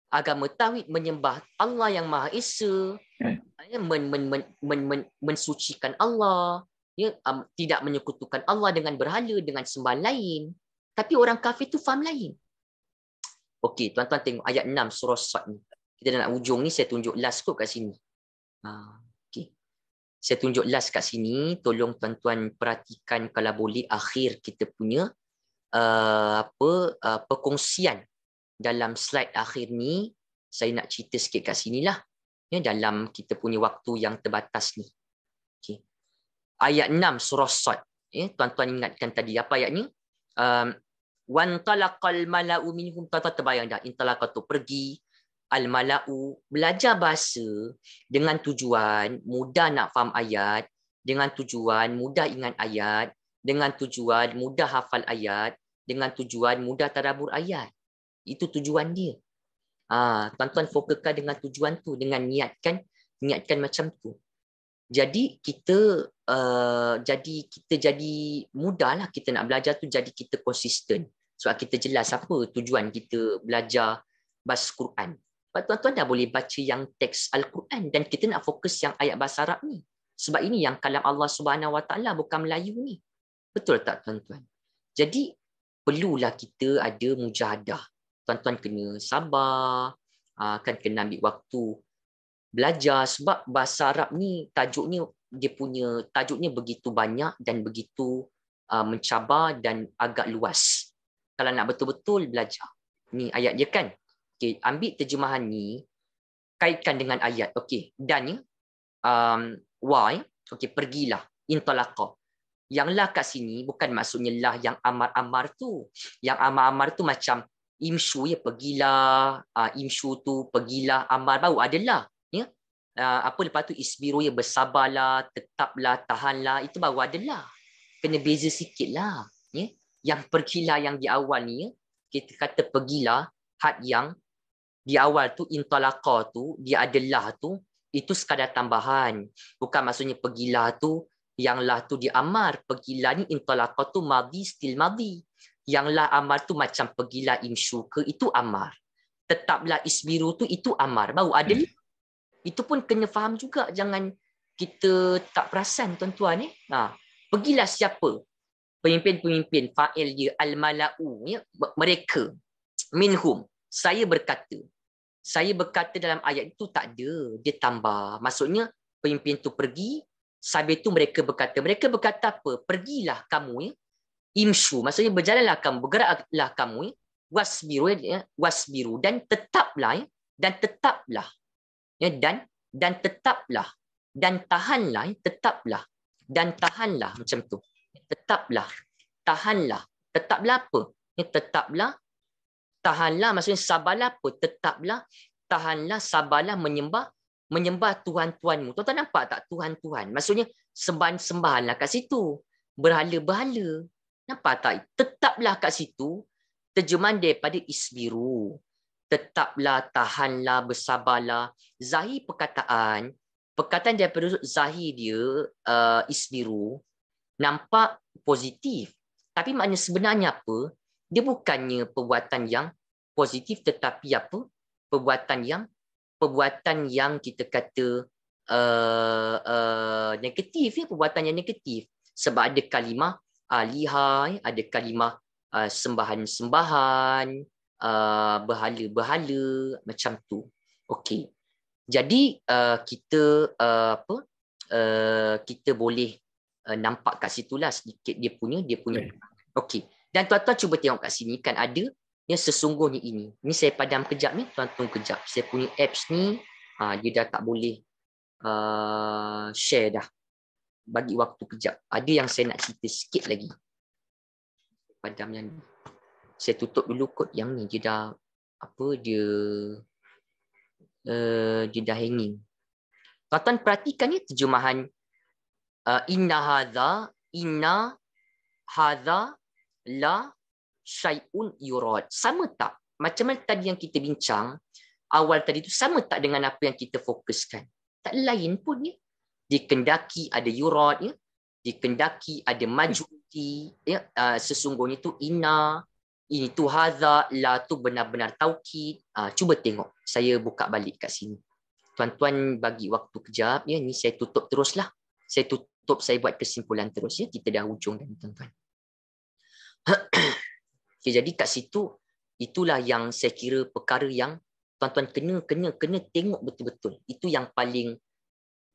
agama tauhid menyembah Allah yang Maha Esa, eh. ya, men, men, men, men, men, mensucikan Allah, ya, um, tidak menyekutukan Allah dengan berhala, dengan sembah lain. Tapi orang kafir tu faham lain. Okey, tuan-tuan tengok ayat 6 surah Sad ni. Kita dah nak ujung ni, saya tunjuk last kot kat sini. Ha. Uh saya tunjuk last kat sini tolong tuan-tuan perhatikan kalau boleh akhir kita punya uh, apa uh, perkongsian dalam slide akhir ni saya nak cerita sikit kat sinilah ya dalam kita punya waktu yang terbatas ni okey ayat 6 surah sad ya tuan-tuan ingatkan tadi apa ayatnya um, wan talaqal mala'u minhum tata terbayang dah intalaqatu pergi al-mala'u belajar bahasa dengan tujuan mudah nak faham ayat, dengan tujuan mudah ingat ayat, dengan tujuan mudah hafal ayat, dengan tujuan mudah tadabbur ayat. Itu tujuan dia. Ah, tuan-tuan fokuskan dengan tujuan tu dengan niatkan niatkan macam tu. Jadi kita uh, jadi kita jadi mudahlah kita nak belajar tu jadi kita konsisten. Sebab kita jelas apa tujuan kita belajar bahasa Quran. Sebab tuan-tuan dah boleh baca yang teks Al-Quran dan kita nak fokus yang ayat bahasa Arab ni. Sebab ini yang kalam Allah Subhanahu Wa Taala bukan Melayu ni. Betul tak tuan-tuan? Jadi perlulah kita ada mujahadah. Tuan-tuan kena sabar, akan ah, kena ambil waktu belajar sebab bahasa Arab ni tajuknya dia punya tajuknya begitu banyak dan begitu uh, mencabar dan agak luas. Kalau nak betul-betul belajar. Ni ayat dia kan? Okay, ambil terjemahan ni kaitkan dengan ayat. Okay, dan ni um, why? Okay, pergilah intolaka. Yang lah kat sini bukan maksudnya lah yang amar-amar tu. Yang amar-amar tu macam imshu ya pergilah, uh, imshu tu pergilah, amar baru adalah. Ya? Uh, apa lepas tu isbiru ya bersabarlah, tetaplah, tahanlah, itu baru adalah. Kena beza sikit lah. Yeah. Yang pergilah yang di awal ni, ya, kita kata pergilah had yang di awal tu intalaqa tu dia adalah tu itu sekadar tambahan bukan maksudnya pergilah tu yang lah tu diamar pergilah ni intalaqa tu madi still madi yang lah amar tu macam pergilah insyu ke itu amar tetaplah isbiru tu itu amar baru ada hmm. itu pun kena faham juga jangan kita tak perasan tuan-tuan eh? ha pergilah siapa pemimpin-pemimpin fa'il dia al-mala'u ya? mereka minhum saya berkata saya berkata dalam ayat itu tak ada. Dia tambah. Maksudnya, pemimpin tu pergi, sambil tu mereka berkata. Mereka berkata apa? Pergilah kamu ya. Imshu. Maksudnya, berjalanlah kamu. Bergeraklah kamu ya. Wasbiru. Ya. Wasbiru. Dan tetaplah ya. Dan tetaplah. Ya. Dan dan tetaplah. Dan tahanlah ya. Tetaplah. Dan tahanlah. Macam tu. Tetaplah. Tahanlah. Tetaplah apa? Ya. Tetaplah tahanlah maksudnya sabarlah apa tetaplah tahanlah sabarlah menyembah menyembah tuhan-tuhanmu tuan-tuan nampak tak tuhan-tuhan maksudnya sembah sembahlah kat situ berhala-berhala nampak tak tetaplah kat situ terjemahan daripada isbiru tetaplah tahanlah bersabarlah zahir perkataan perkataan dia perlu zahir dia uh, isbiru nampak positif tapi makna sebenarnya apa dia bukannya perbuatan yang positif tetapi apa perbuatan yang perbuatan yang kita kata uh, uh, negatif ya perbuatan yang negatif sebab ada kalimah uh, ada kalimah uh, sembahan-sembahan uh, berhala-berhala macam tu okey jadi uh, kita uh, apa uh, kita boleh uh, nampak kat situlah sedikit dia punya dia punya okey dan tuan-tuan cuba tengok kat sini kan ada yang sesungguhnya ini. Ini saya padam kejap ni, tuan-tuan kejap. Saya punya apps ni, uh, dia dah tak boleh uh, share dah. Bagi waktu kejap. Ada yang saya nak cerita sikit lagi. Padam yang ni. Saya tutup dulu kot yang ni. Dia dah, apa, dia, uh, dia dah hanging. Tuan-tuan perhatikan ni terjemahan uh, inna hadha, inna hadha, la syai'un yurad. Sama tak? Macam mana tadi yang kita bincang, awal tadi tu sama tak dengan apa yang kita fokuskan? Tak lain pun ya. Dikendaki ada yurad ya. Dikendaki ada majuti ya. Uh, sesungguhnya tu inna ini tu hadza la tu benar-benar taukid. Uh, cuba tengok. Saya buka balik kat sini. Tuan-tuan bagi waktu kejap ya. Ni saya tutup teruslah. Saya tutup saya buat kesimpulan terus ya. Kita dah hujung dan tuan-tuan. [clears throat] Okay, jadi kat situ itulah yang saya kira perkara yang tuan-tuan kena kena kena tengok betul-betul. Itu yang paling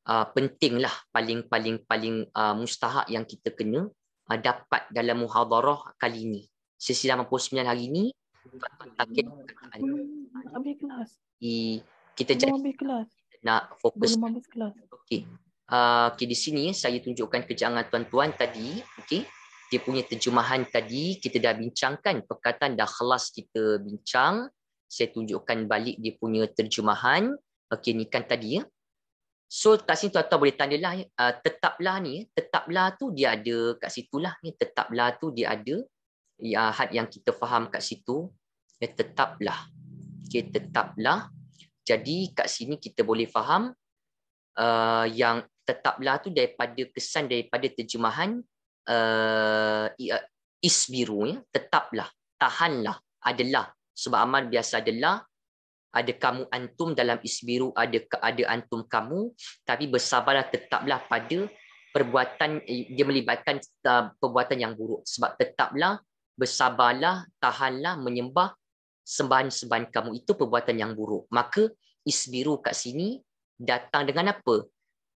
uh, penting lah, paling paling paling uh, mustahak yang kita kena uh, dapat dalam muhadarah kali ini. Sesi 89 hari ini tuan-tuan Ambil kelas. Di, kita jadi ambil kelas. Nak fokus. Okey. Uh, okay, di sini saya tunjukkan kejangan tuan-tuan tadi. Okey dia punya terjemahan tadi kita dah bincangkan perkataan dah khalas kita bincang saya tunjukkan balik dia punya terjemahan okey ni kan tadi ya so kat sini tuan-tuan boleh tandalah ya. Uh, tetaplah ni ya. tetaplah tu dia ada kat situlah ni tetaplah tu dia ada ya had yang kita faham kat situ ya tetaplah okey tetaplah jadi kat sini kita boleh faham uh, yang tetaplah tu daripada kesan daripada terjemahan uh, isbiru ya tetaplah tahanlah adalah sebab amal biasa adalah ada kamu antum dalam isbiru ada ada antum kamu tapi bersabarlah tetaplah pada perbuatan eh, dia melibatkan eh, perbuatan yang buruk sebab tetaplah bersabarlah tahanlah menyembah sembahan-sembahan kamu itu perbuatan yang buruk maka isbiru kat sini datang dengan apa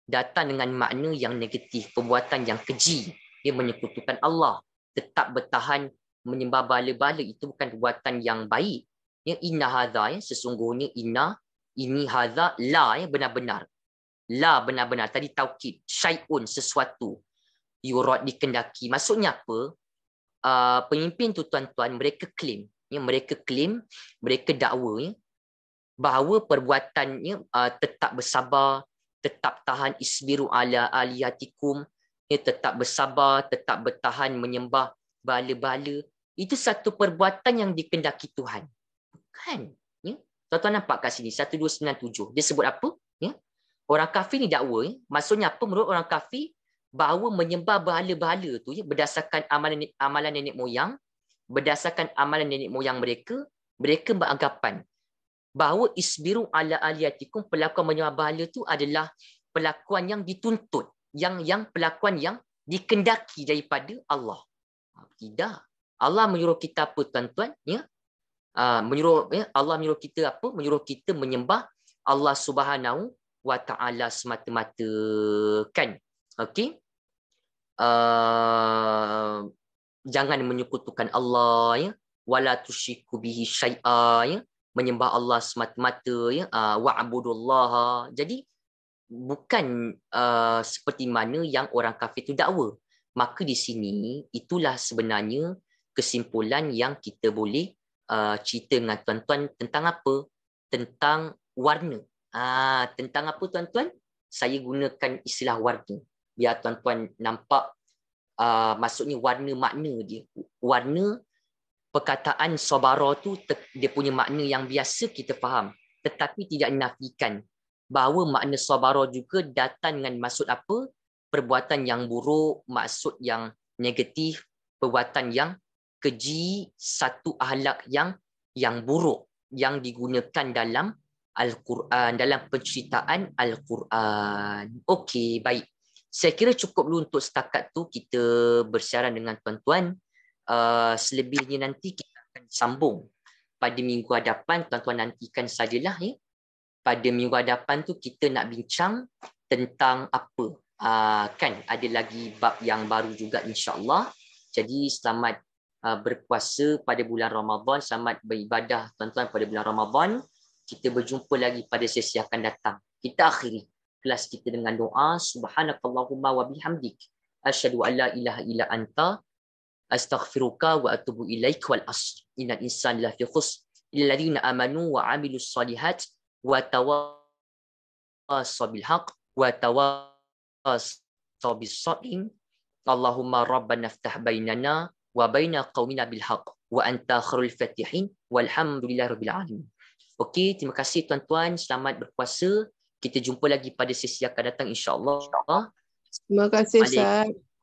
datang dengan makna yang negatif perbuatan yang keji dia menyekutukan Allah tetap bertahan menyembah bala-bala itu bukan perbuatan yang baik ya inna hadza ya sesungguhnya inna ini hadza la ya benar-benar la benar-benar tadi taukid syai'un sesuatu yurad dikendaki maksudnya apa uh, pemimpin tu tuan-tuan mereka claim ya mereka claim mereka dakwa ya bahawa perbuatannya uh, tetap bersabar tetap tahan isbiru ala aliyatikum dia tetap bersabar, tetap bertahan menyembah bala-bala. Itu satu perbuatan yang dikendaki Tuhan. kan? Ya? Tuan-tuan nampak kat sini, 1297. Dia sebut apa? Ya? Orang kafir ni dakwa. Ya? Maksudnya apa menurut orang kafir? Bahawa menyembah bala-bala tu ya? berdasarkan amalan, amalan nenek moyang. Berdasarkan amalan nenek moyang mereka. Mereka beranggapan bahawa isbiru ala aliatikum pelakuan menyembah bala tu adalah pelakuan yang dituntut yang yang pelakuan yang dikendaki daripada Allah. Ha, tidak. Allah menyuruh kita apa tuan-tuan? Ya. Ha, menyuruh ya, Allah menyuruh kita apa? Menyuruh kita menyembah Allah Subhanahu wa taala semata-mata kan. Okey. Uh, ha, jangan menyekutukan Allah ya wala tusyiku bihi syai'a ya menyembah Allah semata-mata ya uh, wa'budullaha jadi bukan uh, seperti mana yang orang kafir itu dakwa. Maka di sini itulah sebenarnya kesimpulan yang kita boleh uh, cerita dengan tuan-tuan tentang apa? Tentang warna. Ah, tentang apa tuan-tuan? Saya gunakan istilah warna. Biar tuan-tuan nampak uh, maksudnya warna makna dia. Warna perkataan sobaro tu dia punya makna yang biasa kita faham. Tetapi tidak dinafikan bahawa makna sabara juga datang dengan maksud apa? Perbuatan yang buruk, maksud yang negatif, perbuatan yang keji, satu ahlak yang yang buruk yang digunakan dalam Al-Quran, dalam penceritaan Al-Quran. Okey, baik. Saya kira cukup dulu untuk setakat tu kita bersiaran dengan tuan-tuan. Uh, selebihnya nanti kita akan sambung pada minggu hadapan. Tuan-tuan nantikan sajalah. Eh pada minggu hadapan tu kita nak bincang tentang apa uh, kan ada lagi bab yang baru juga insyaallah jadi selamat uh, berpuasa pada bulan Ramadan selamat beribadah tuan-tuan pada bulan Ramadan kita berjumpa lagi pada sesi akan datang kita akhiri kelas kita dengan doa subhanakallahumma wa bihamdik asyhadu alla ilaha illa anta astaghfiruka wa atubu ilaik wal asr innal insana lafi khusr illa amanu wa amilus salihati wa tawassaw bil haq wa tawassaw sa'im Allahumma rabbana aftah bainana wa baina qaumina bil haq wa anta khairul fatihin walhamdulillahi rabbil alamin okey terima kasih tuan-tuan selamat berpuasa kita jumpa lagi pada sesi akan datang insyaallah terima kasih Ustaz